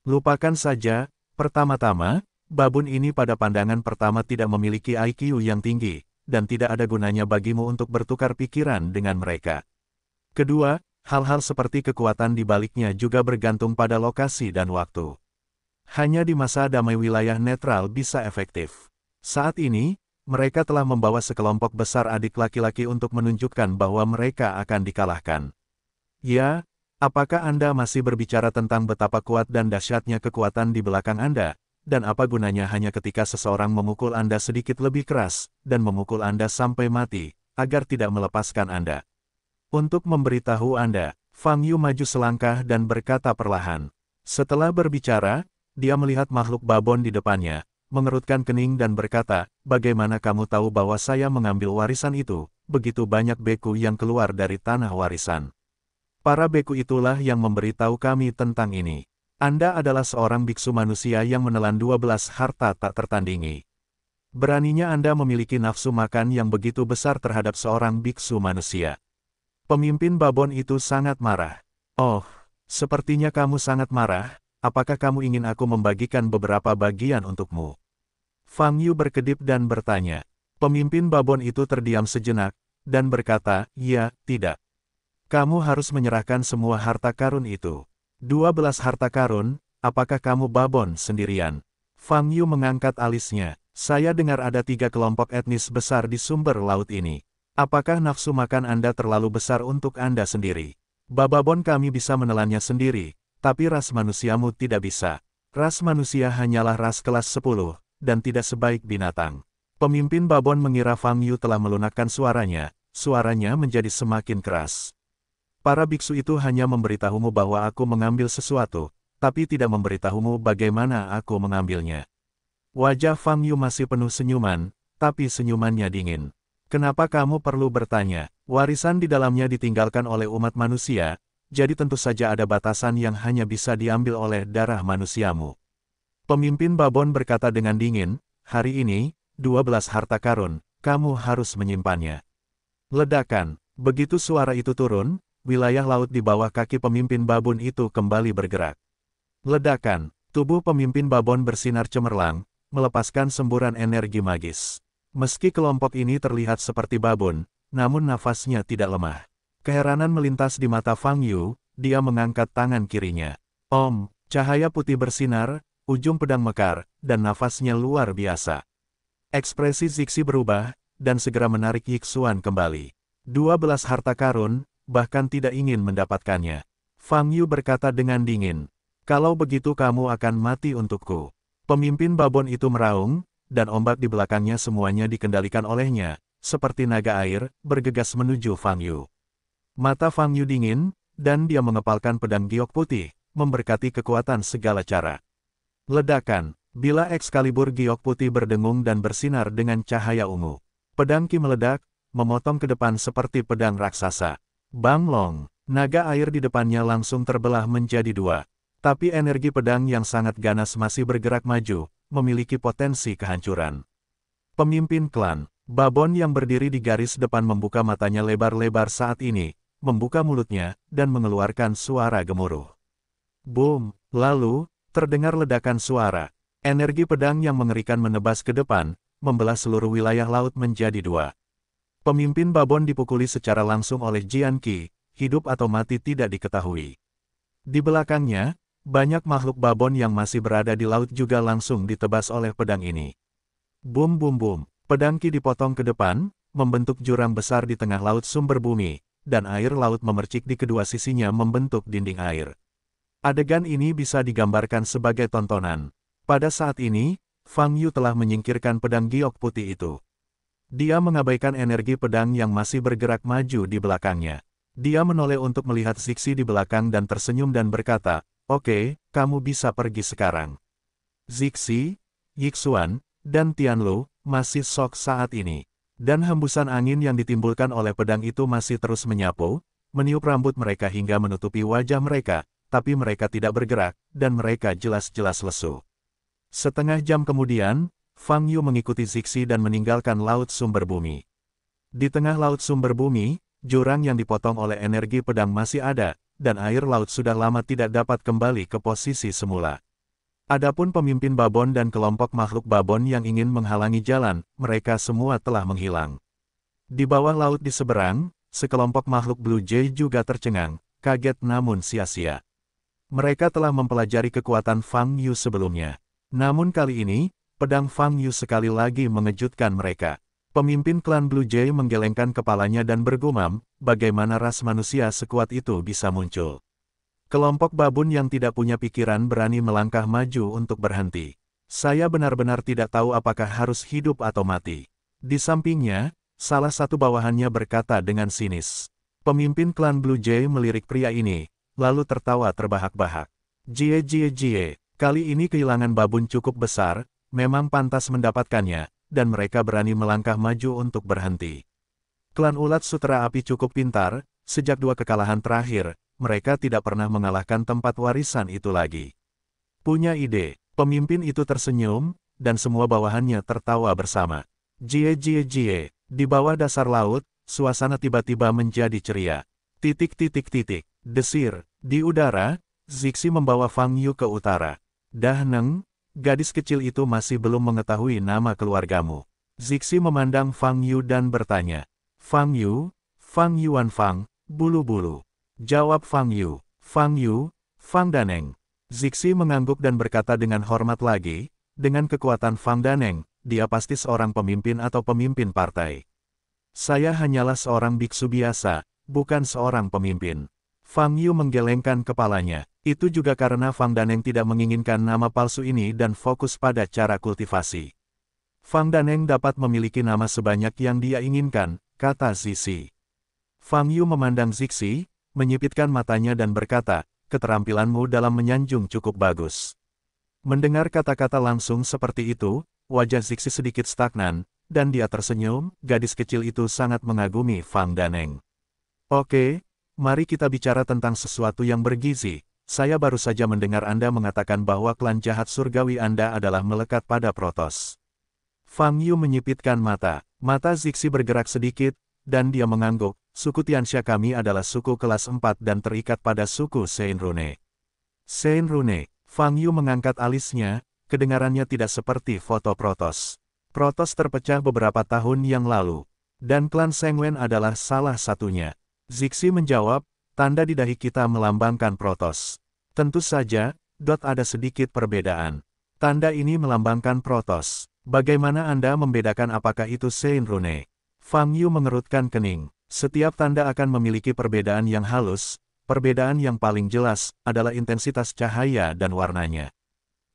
Lupakan saja, pertama-tama, babun ini pada pandangan pertama tidak memiliki IQ yang tinggi, dan tidak ada gunanya bagimu untuk bertukar pikiran dengan mereka. Kedua, hal-hal seperti kekuatan di baliknya juga bergantung pada lokasi dan waktu. Hanya di masa damai wilayah netral bisa efektif. Saat ini, mereka telah membawa sekelompok besar adik laki-laki untuk menunjukkan bahwa mereka akan dikalahkan. Ya, apakah Anda masih berbicara tentang betapa kuat dan dahsyatnya kekuatan di belakang Anda, dan apa gunanya hanya ketika seseorang memukul Anda sedikit lebih keras, dan memukul Anda sampai mati, agar tidak melepaskan Anda? Untuk memberitahu Anda, Fang Yu maju selangkah dan berkata perlahan. Setelah berbicara, dia melihat makhluk babon di depannya, mengerutkan kening dan berkata, Bagaimana kamu tahu bahwa saya mengambil warisan itu, begitu banyak beku yang keluar dari tanah warisan? Para beku itulah yang memberitahu kami tentang ini. Anda adalah seorang biksu manusia yang menelan 12 harta tak tertandingi. Beraninya Anda memiliki nafsu makan yang begitu besar terhadap seorang biksu manusia. Pemimpin Babon itu sangat marah. Oh, sepertinya kamu sangat marah, apakah kamu ingin aku membagikan beberapa bagian untukmu? Fang Yu berkedip dan bertanya. Pemimpin Babon itu terdiam sejenak, dan berkata, ya, tidak. Kamu harus menyerahkan semua harta karun itu. dua belas harta karun, apakah kamu babon sendirian? Fang Yu mengangkat alisnya. Saya dengar ada tiga kelompok etnis besar di sumber laut ini. Apakah nafsu makan Anda terlalu besar untuk Anda sendiri? Bababon kami bisa menelannya sendiri, tapi ras manusiamu tidak bisa. Ras manusia hanyalah ras kelas 10, dan tidak sebaik binatang. Pemimpin Babon mengira Fang Yu telah melunakkan suaranya, suaranya menjadi semakin keras. Para biksu itu hanya memberitahumu bahwa aku mengambil sesuatu, tapi tidak memberitahumu bagaimana aku mengambilnya. Wajah Fang Yu masih penuh senyuman, tapi senyumannya dingin. Kenapa kamu perlu bertanya? Warisan di dalamnya ditinggalkan oleh umat manusia, jadi tentu saja ada batasan yang hanya bisa diambil oleh darah manusiamu. Pemimpin Babon berkata dengan dingin, hari ini, 12 harta karun, kamu harus menyimpannya. Ledakan, begitu suara itu turun, wilayah laut di bawah kaki pemimpin babon itu kembali bergerak. Ledakan, tubuh pemimpin babon bersinar cemerlang, melepaskan semburan energi magis. Meski kelompok ini terlihat seperti babon, namun nafasnya tidak lemah. Keheranan melintas di mata Fang Yu, dia mengangkat tangan kirinya. Om, cahaya putih bersinar, ujung pedang mekar, dan nafasnya luar biasa. Ekspresi Zixi berubah, dan segera menarik Yixuan kembali. 12 harta karun, bahkan tidak ingin mendapatkannya. Fang Yu berkata dengan dingin, kalau begitu kamu akan mati untukku. Pemimpin babon itu meraung, dan ombak di belakangnya semuanya dikendalikan olehnya, seperti naga air, bergegas menuju Fang Yu. Mata Fang Yu dingin, dan dia mengepalkan pedang giok putih, memberkati kekuatan segala cara. Ledakan, bila kalibur giok putih berdengung dan bersinar dengan cahaya ungu. Pedang Ki meledak, memotong ke depan seperti pedang raksasa. Bang Long, naga air di depannya langsung terbelah menjadi dua. Tapi energi pedang yang sangat ganas masih bergerak maju, memiliki potensi kehancuran. Pemimpin klan, Babon yang berdiri di garis depan membuka matanya lebar-lebar saat ini, membuka mulutnya, dan mengeluarkan suara gemuruh. Boom! Lalu, terdengar ledakan suara. Energi pedang yang mengerikan menebas ke depan, membelah seluruh wilayah laut menjadi dua. Pemimpin Babon dipukuli secara langsung oleh Jian Qi, hidup atau mati tidak diketahui. Di belakangnya, banyak makhluk Babon yang masih berada di laut juga langsung ditebas oleh pedang ini. Bum bum bum, pedang Qi dipotong ke depan, membentuk jurang besar di tengah laut sumber bumi, dan air laut memercik di kedua sisinya membentuk dinding air. Adegan ini bisa digambarkan sebagai tontonan. Pada saat ini, Fang Yu telah menyingkirkan pedang giok putih itu. Dia mengabaikan energi pedang yang masih bergerak maju di belakangnya. Dia menoleh untuk melihat Zixi di belakang dan tersenyum dan berkata, Oke, okay, kamu bisa pergi sekarang. Zixi, Yixuan, dan Tianlu masih sok saat ini. Dan hembusan angin yang ditimbulkan oleh pedang itu masih terus menyapu, meniup rambut mereka hingga menutupi wajah mereka, tapi mereka tidak bergerak, dan mereka jelas-jelas lesu. Setengah jam kemudian, Fang Yu mengikuti Zixi dan meninggalkan Laut Sumber Bumi. Di tengah Laut Sumber Bumi, jurang yang dipotong oleh energi pedang masih ada, dan air laut sudah lama tidak dapat kembali ke posisi semula. Adapun pemimpin Babon dan kelompok makhluk Babon yang ingin menghalangi jalan, mereka semua telah menghilang. Di bawah laut di seberang, sekelompok makhluk Blue Jay juga tercengang, kaget namun sia-sia. Mereka telah mempelajari kekuatan Fang Yu sebelumnya. Namun kali ini, pedang Fang Yu sekali lagi mengejutkan mereka. Pemimpin klan Blue Jay menggelengkan kepalanya dan bergumam, bagaimana ras manusia sekuat itu bisa muncul. Kelompok babun yang tidak punya pikiran berani melangkah maju untuk berhenti. Saya benar-benar tidak tahu apakah harus hidup atau mati. Di sampingnya, salah satu bawahannya berkata dengan sinis. Pemimpin klan Blue Jay melirik pria ini, lalu tertawa terbahak-bahak. Jie jie jie, kali ini kehilangan babun cukup besar, memang pantas mendapatkannya, dan mereka berani melangkah maju untuk berhenti. Klan ulat sutera api cukup pintar, sejak dua kekalahan terakhir, mereka tidak pernah mengalahkan tempat warisan itu lagi. Punya ide, pemimpin itu tersenyum, dan semua bawahannya tertawa bersama. Jie jie jie, di bawah dasar laut, suasana tiba-tiba menjadi ceria. Titik titik titik, desir, di udara, Zixi membawa Fang Yu ke utara. Dah neng. Gadis kecil itu masih belum mengetahui nama keluargamu. Zixi memandang Fang Yu dan bertanya. Fang Yu, Fang Yuan Fang, bulu-bulu. Jawab Fang Yu, Fang Yu, Fang Daneng. Zixi mengangguk dan berkata dengan hormat lagi, dengan kekuatan Fang Daneng, dia pasti seorang pemimpin atau pemimpin partai. Saya hanyalah seorang biksu biasa, bukan seorang pemimpin. Fang Yu menggelengkan kepalanya. Itu juga karena Fang Daneng tidak menginginkan nama palsu ini dan fokus pada cara kultivasi. Fang Daneng dapat memiliki nama sebanyak yang dia inginkan, kata Zixi. Fang Yu memandang Zixi, menyipitkan matanya dan berkata, keterampilanmu dalam menyanjung cukup bagus. Mendengar kata-kata langsung seperti itu, wajah Zixi sedikit stagnan, dan dia tersenyum, gadis kecil itu sangat mengagumi Fang Daneng. Oke, mari kita bicara tentang sesuatu yang bergizi, saya baru saja mendengar Anda mengatakan bahwa klan jahat surgawi Anda adalah melekat pada Protos. Fang Yu menyipitkan mata. Mata Zixi bergerak sedikit, dan dia mengangguk. Suku Tiansha kami adalah suku kelas 4 dan terikat pada suku Rune. Sein Rune, Fang Yu mengangkat alisnya, kedengarannya tidak seperti foto Protos. Protos terpecah beberapa tahun yang lalu, dan klan Sengwen adalah salah satunya. Zixi menjawab, Tanda di dahi kita melambangkan Protos. Tentu saja, dot ada sedikit perbedaan. Tanda ini melambangkan Protos. Bagaimana Anda membedakan apakah itu Sein Rune? Fang Yu mengerutkan kening. Setiap tanda akan memiliki perbedaan yang halus, perbedaan yang paling jelas adalah intensitas cahaya dan warnanya.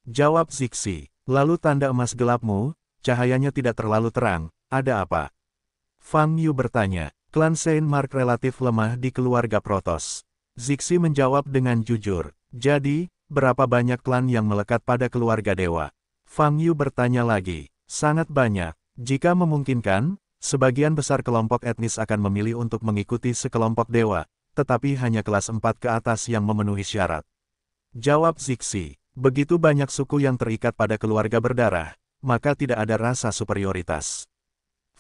Jawab Zixi, lalu tanda emas gelapmu, cahayanya tidak terlalu terang, ada apa? Fang Yu bertanya, Klan Saint Mark relatif lemah di keluarga Protos. Zixi menjawab dengan jujur. Jadi, berapa banyak klan yang melekat pada keluarga dewa? Fang Yu bertanya lagi. Sangat banyak. Jika memungkinkan, sebagian besar kelompok etnis akan memilih untuk mengikuti sekelompok dewa, tetapi hanya kelas 4 ke atas yang memenuhi syarat. Jawab Zixi. Begitu banyak suku yang terikat pada keluarga berdarah, maka tidak ada rasa superioritas.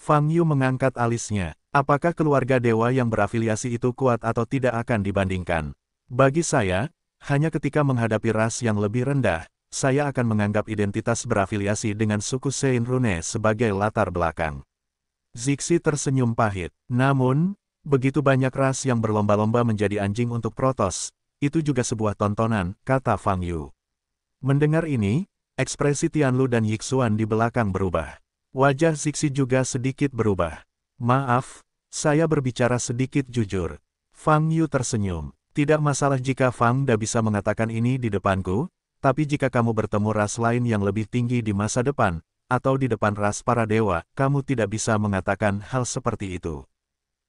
Fang Yu mengangkat alisnya. Apakah keluarga dewa yang berafiliasi itu kuat atau tidak akan dibandingkan? Bagi saya, hanya ketika menghadapi ras yang lebih rendah, saya akan menganggap identitas berafiliasi dengan suku Sein Rune sebagai latar belakang. Zixi tersenyum pahit. Namun, begitu banyak ras yang berlomba-lomba menjadi anjing untuk Protos, itu juga sebuah tontonan, kata Fang Yu. Mendengar ini, ekspresi Tianlu dan Yixuan di belakang berubah. Wajah Zixi juga sedikit berubah. Maaf, saya berbicara sedikit jujur. Fang Yu tersenyum. Tidak masalah jika Fang Da bisa mengatakan ini di depanku, tapi jika kamu bertemu ras lain yang lebih tinggi di masa depan, atau di depan ras para dewa, kamu tidak bisa mengatakan hal seperti itu.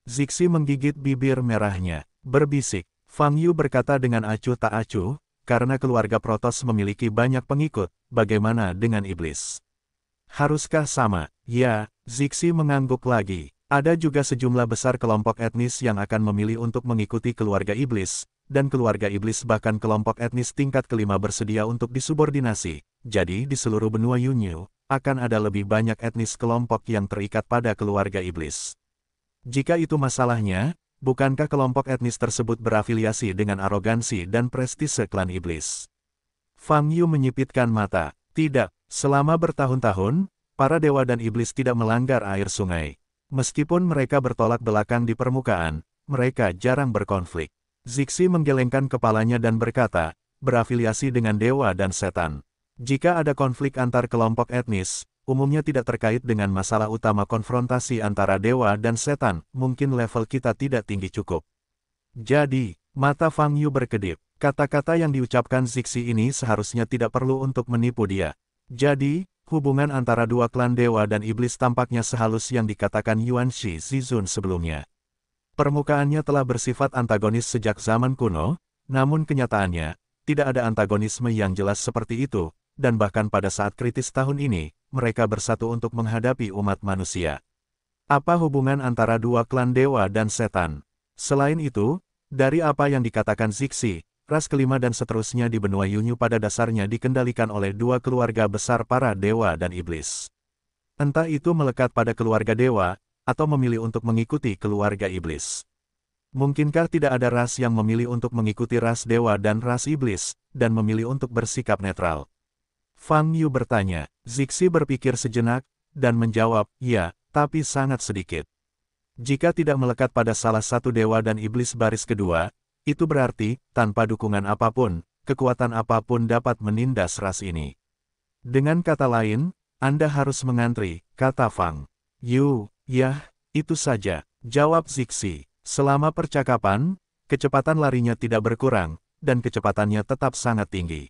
Zixi menggigit bibir merahnya, berbisik. Fang Yu berkata dengan acuh tak acuh, karena keluarga Protos memiliki banyak pengikut, bagaimana dengan iblis? Haruskah sama? Ya, Zixi mengangguk lagi. Ada juga sejumlah besar kelompok etnis yang akan memilih untuk mengikuti keluarga iblis, dan keluarga iblis bahkan kelompok etnis tingkat kelima bersedia untuk disubordinasi. Jadi di seluruh benua Yunyu, akan ada lebih banyak etnis kelompok yang terikat pada keluarga iblis. Jika itu masalahnya, bukankah kelompok etnis tersebut berafiliasi dengan arogansi dan prestise klan iblis? Fang Yu menyipitkan mata. Tidak, Selama bertahun-tahun, para dewa dan iblis tidak melanggar air sungai. Meskipun mereka bertolak belakang di permukaan, mereka jarang berkonflik. Zixi menggelengkan kepalanya dan berkata, berafiliasi dengan dewa dan setan. Jika ada konflik antar kelompok etnis, umumnya tidak terkait dengan masalah utama konfrontasi antara dewa dan setan, mungkin level kita tidak tinggi cukup. Jadi, mata Fang Yu berkedip. Kata-kata yang diucapkan Zixi ini seharusnya tidak perlu untuk menipu dia. Jadi, hubungan antara dua klan dewa dan iblis tampaknya sehalus yang dikatakan Yuan Shi Zizun sebelumnya. Permukaannya telah bersifat antagonis sejak zaman kuno, namun kenyataannya, tidak ada antagonisme yang jelas seperti itu, dan bahkan pada saat kritis tahun ini, mereka bersatu untuk menghadapi umat manusia. Apa hubungan antara dua klan dewa dan setan? Selain itu, dari apa yang dikatakan Zixi, ras kelima dan seterusnya di benua Yunyu pada dasarnya dikendalikan oleh dua keluarga besar para dewa dan iblis. Entah itu melekat pada keluarga dewa, atau memilih untuk mengikuti keluarga iblis. Mungkinkah tidak ada ras yang memilih untuk mengikuti ras dewa dan ras iblis, dan memilih untuk bersikap netral? Fang Yu bertanya. Zixi berpikir sejenak, dan menjawab, ya, tapi sangat sedikit. Jika tidak melekat pada salah satu dewa dan iblis baris kedua, itu berarti, tanpa dukungan apapun, kekuatan apapun dapat menindas ras ini. Dengan kata lain, Anda harus mengantri, kata Fang. Yu, yah, itu saja, jawab Zixi. Selama percakapan, kecepatan larinya tidak berkurang, dan kecepatannya tetap sangat tinggi.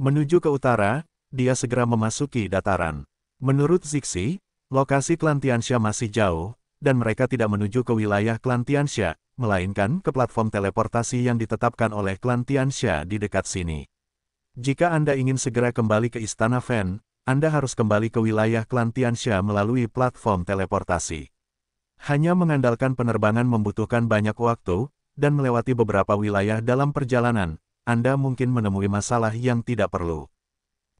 Menuju ke utara, dia segera memasuki dataran. Menurut Zixi, lokasi Klan masih jauh, dan mereka tidak menuju ke wilayah klan Tianxia, melainkan ke platform teleportasi yang ditetapkan oleh klan Tianxia di dekat sini. Jika Anda ingin segera kembali ke Istana Fan, Anda harus kembali ke wilayah klan Tianxia melalui platform teleportasi. Hanya mengandalkan penerbangan membutuhkan banyak waktu, dan melewati beberapa wilayah dalam perjalanan, Anda mungkin menemui masalah yang tidak perlu.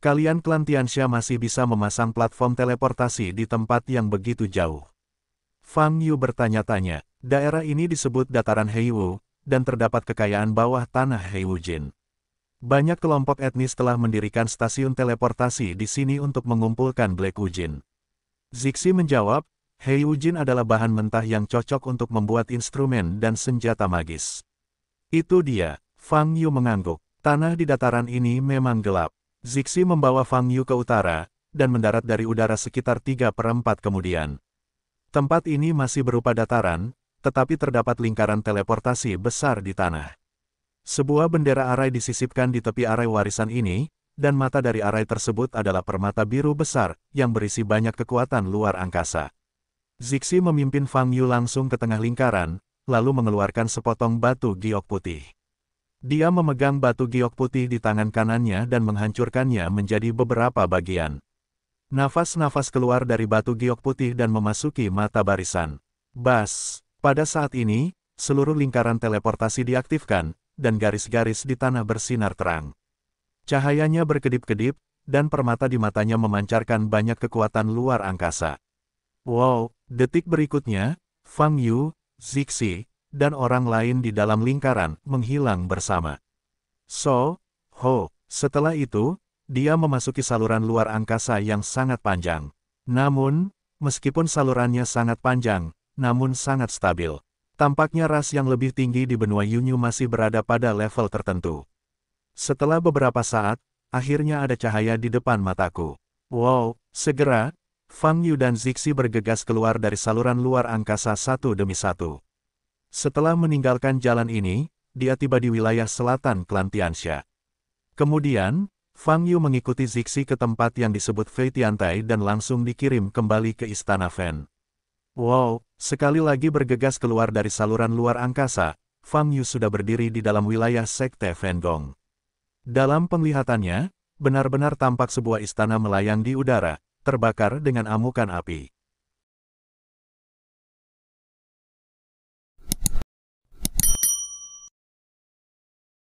Kalian klan Tianxia masih bisa memasang platform teleportasi di tempat yang begitu jauh. Fang Yu bertanya-tanya, daerah ini disebut dataran Heiwu, dan terdapat kekayaan bawah tanah Jin. Banyak kelompok etnis telah mendirikan stasiun teleportasi di sini untuk mengumpulkan Black Ujin. Zixi menjawab, Hei Ujin adalah bahan mentah yang cocok untuk membuat instrumen dan senjata magis. Itu dia, Fang Yu mengangguk. Tanah di dataran ini memang gelap. Zixi membawa Fang Yu ke utara, dan mendarat dari udara sekitar tiga per 4 kemudian. Tempat ini masih berupa dataran, tetapi terdapat lingkaran teleportasi besar di tanah. Sebuah bendera arai disisipkan di tepi arai warisan ini, dan mata dari arai tersebut adalah permata biru besar yang berisi banyak kekuatan luar angkasa. Zixi memimpin Fang Yu langsung ke tengah lingkaran, lalu mengeluarkan sepotong batu giok putih. Dia memegang batu giok putih di tangan kanannya dan menghancurkannya menjadi beberapa bagian. Nafas-nafas keluar dari batu giok putih dan memasuki mata barisan. Bas! Pada saat ini, seluruh lingkaran teleportasi diaktifkan, dan garis-garis di tanah bersinar terang. Cahayanya berkedip-kedip, dan permata di matanya memancarkan banyak kekuatan luar angkasa. Wow, detik berikutnya, Fang Yu, Zixi, dan orang lain di dalam lingkaran menghilang bersama. So, Ho, setelah itu, dia memasuki saluran luar angkasa yang sangat panjang. Namun, meskipun salurannya sangat panjang, namun sangat stabil. Tampaknya ras yang lebih tinggi di benua Yunyu masih berada pada level tertentu. Setelah beberapa saat, akhirnya ada cahaya di depan mataku. Wow, segera, Fang Yu dan Zixi bergegas keluar dari saluran luar angkasa satu demi satu. Setelah meninggalkan jalan ini, dia tiba di wilayah selatan Klantiansha. Kemudian, Fang Yu mengikuti Zixi ke tempat yang disebut Fei Tiantai dan langsung dikirim kembali ke istana Fen. Wow, sekali lagi bergegas keluar dari saluran luar angkasa, Fang Yu sudah berdiri di dalam wilayah Sekte Fengong. Dalam penglihatannya, benar-benar tampak sebuah istana melayang di udara, terbakar dengan amukan api.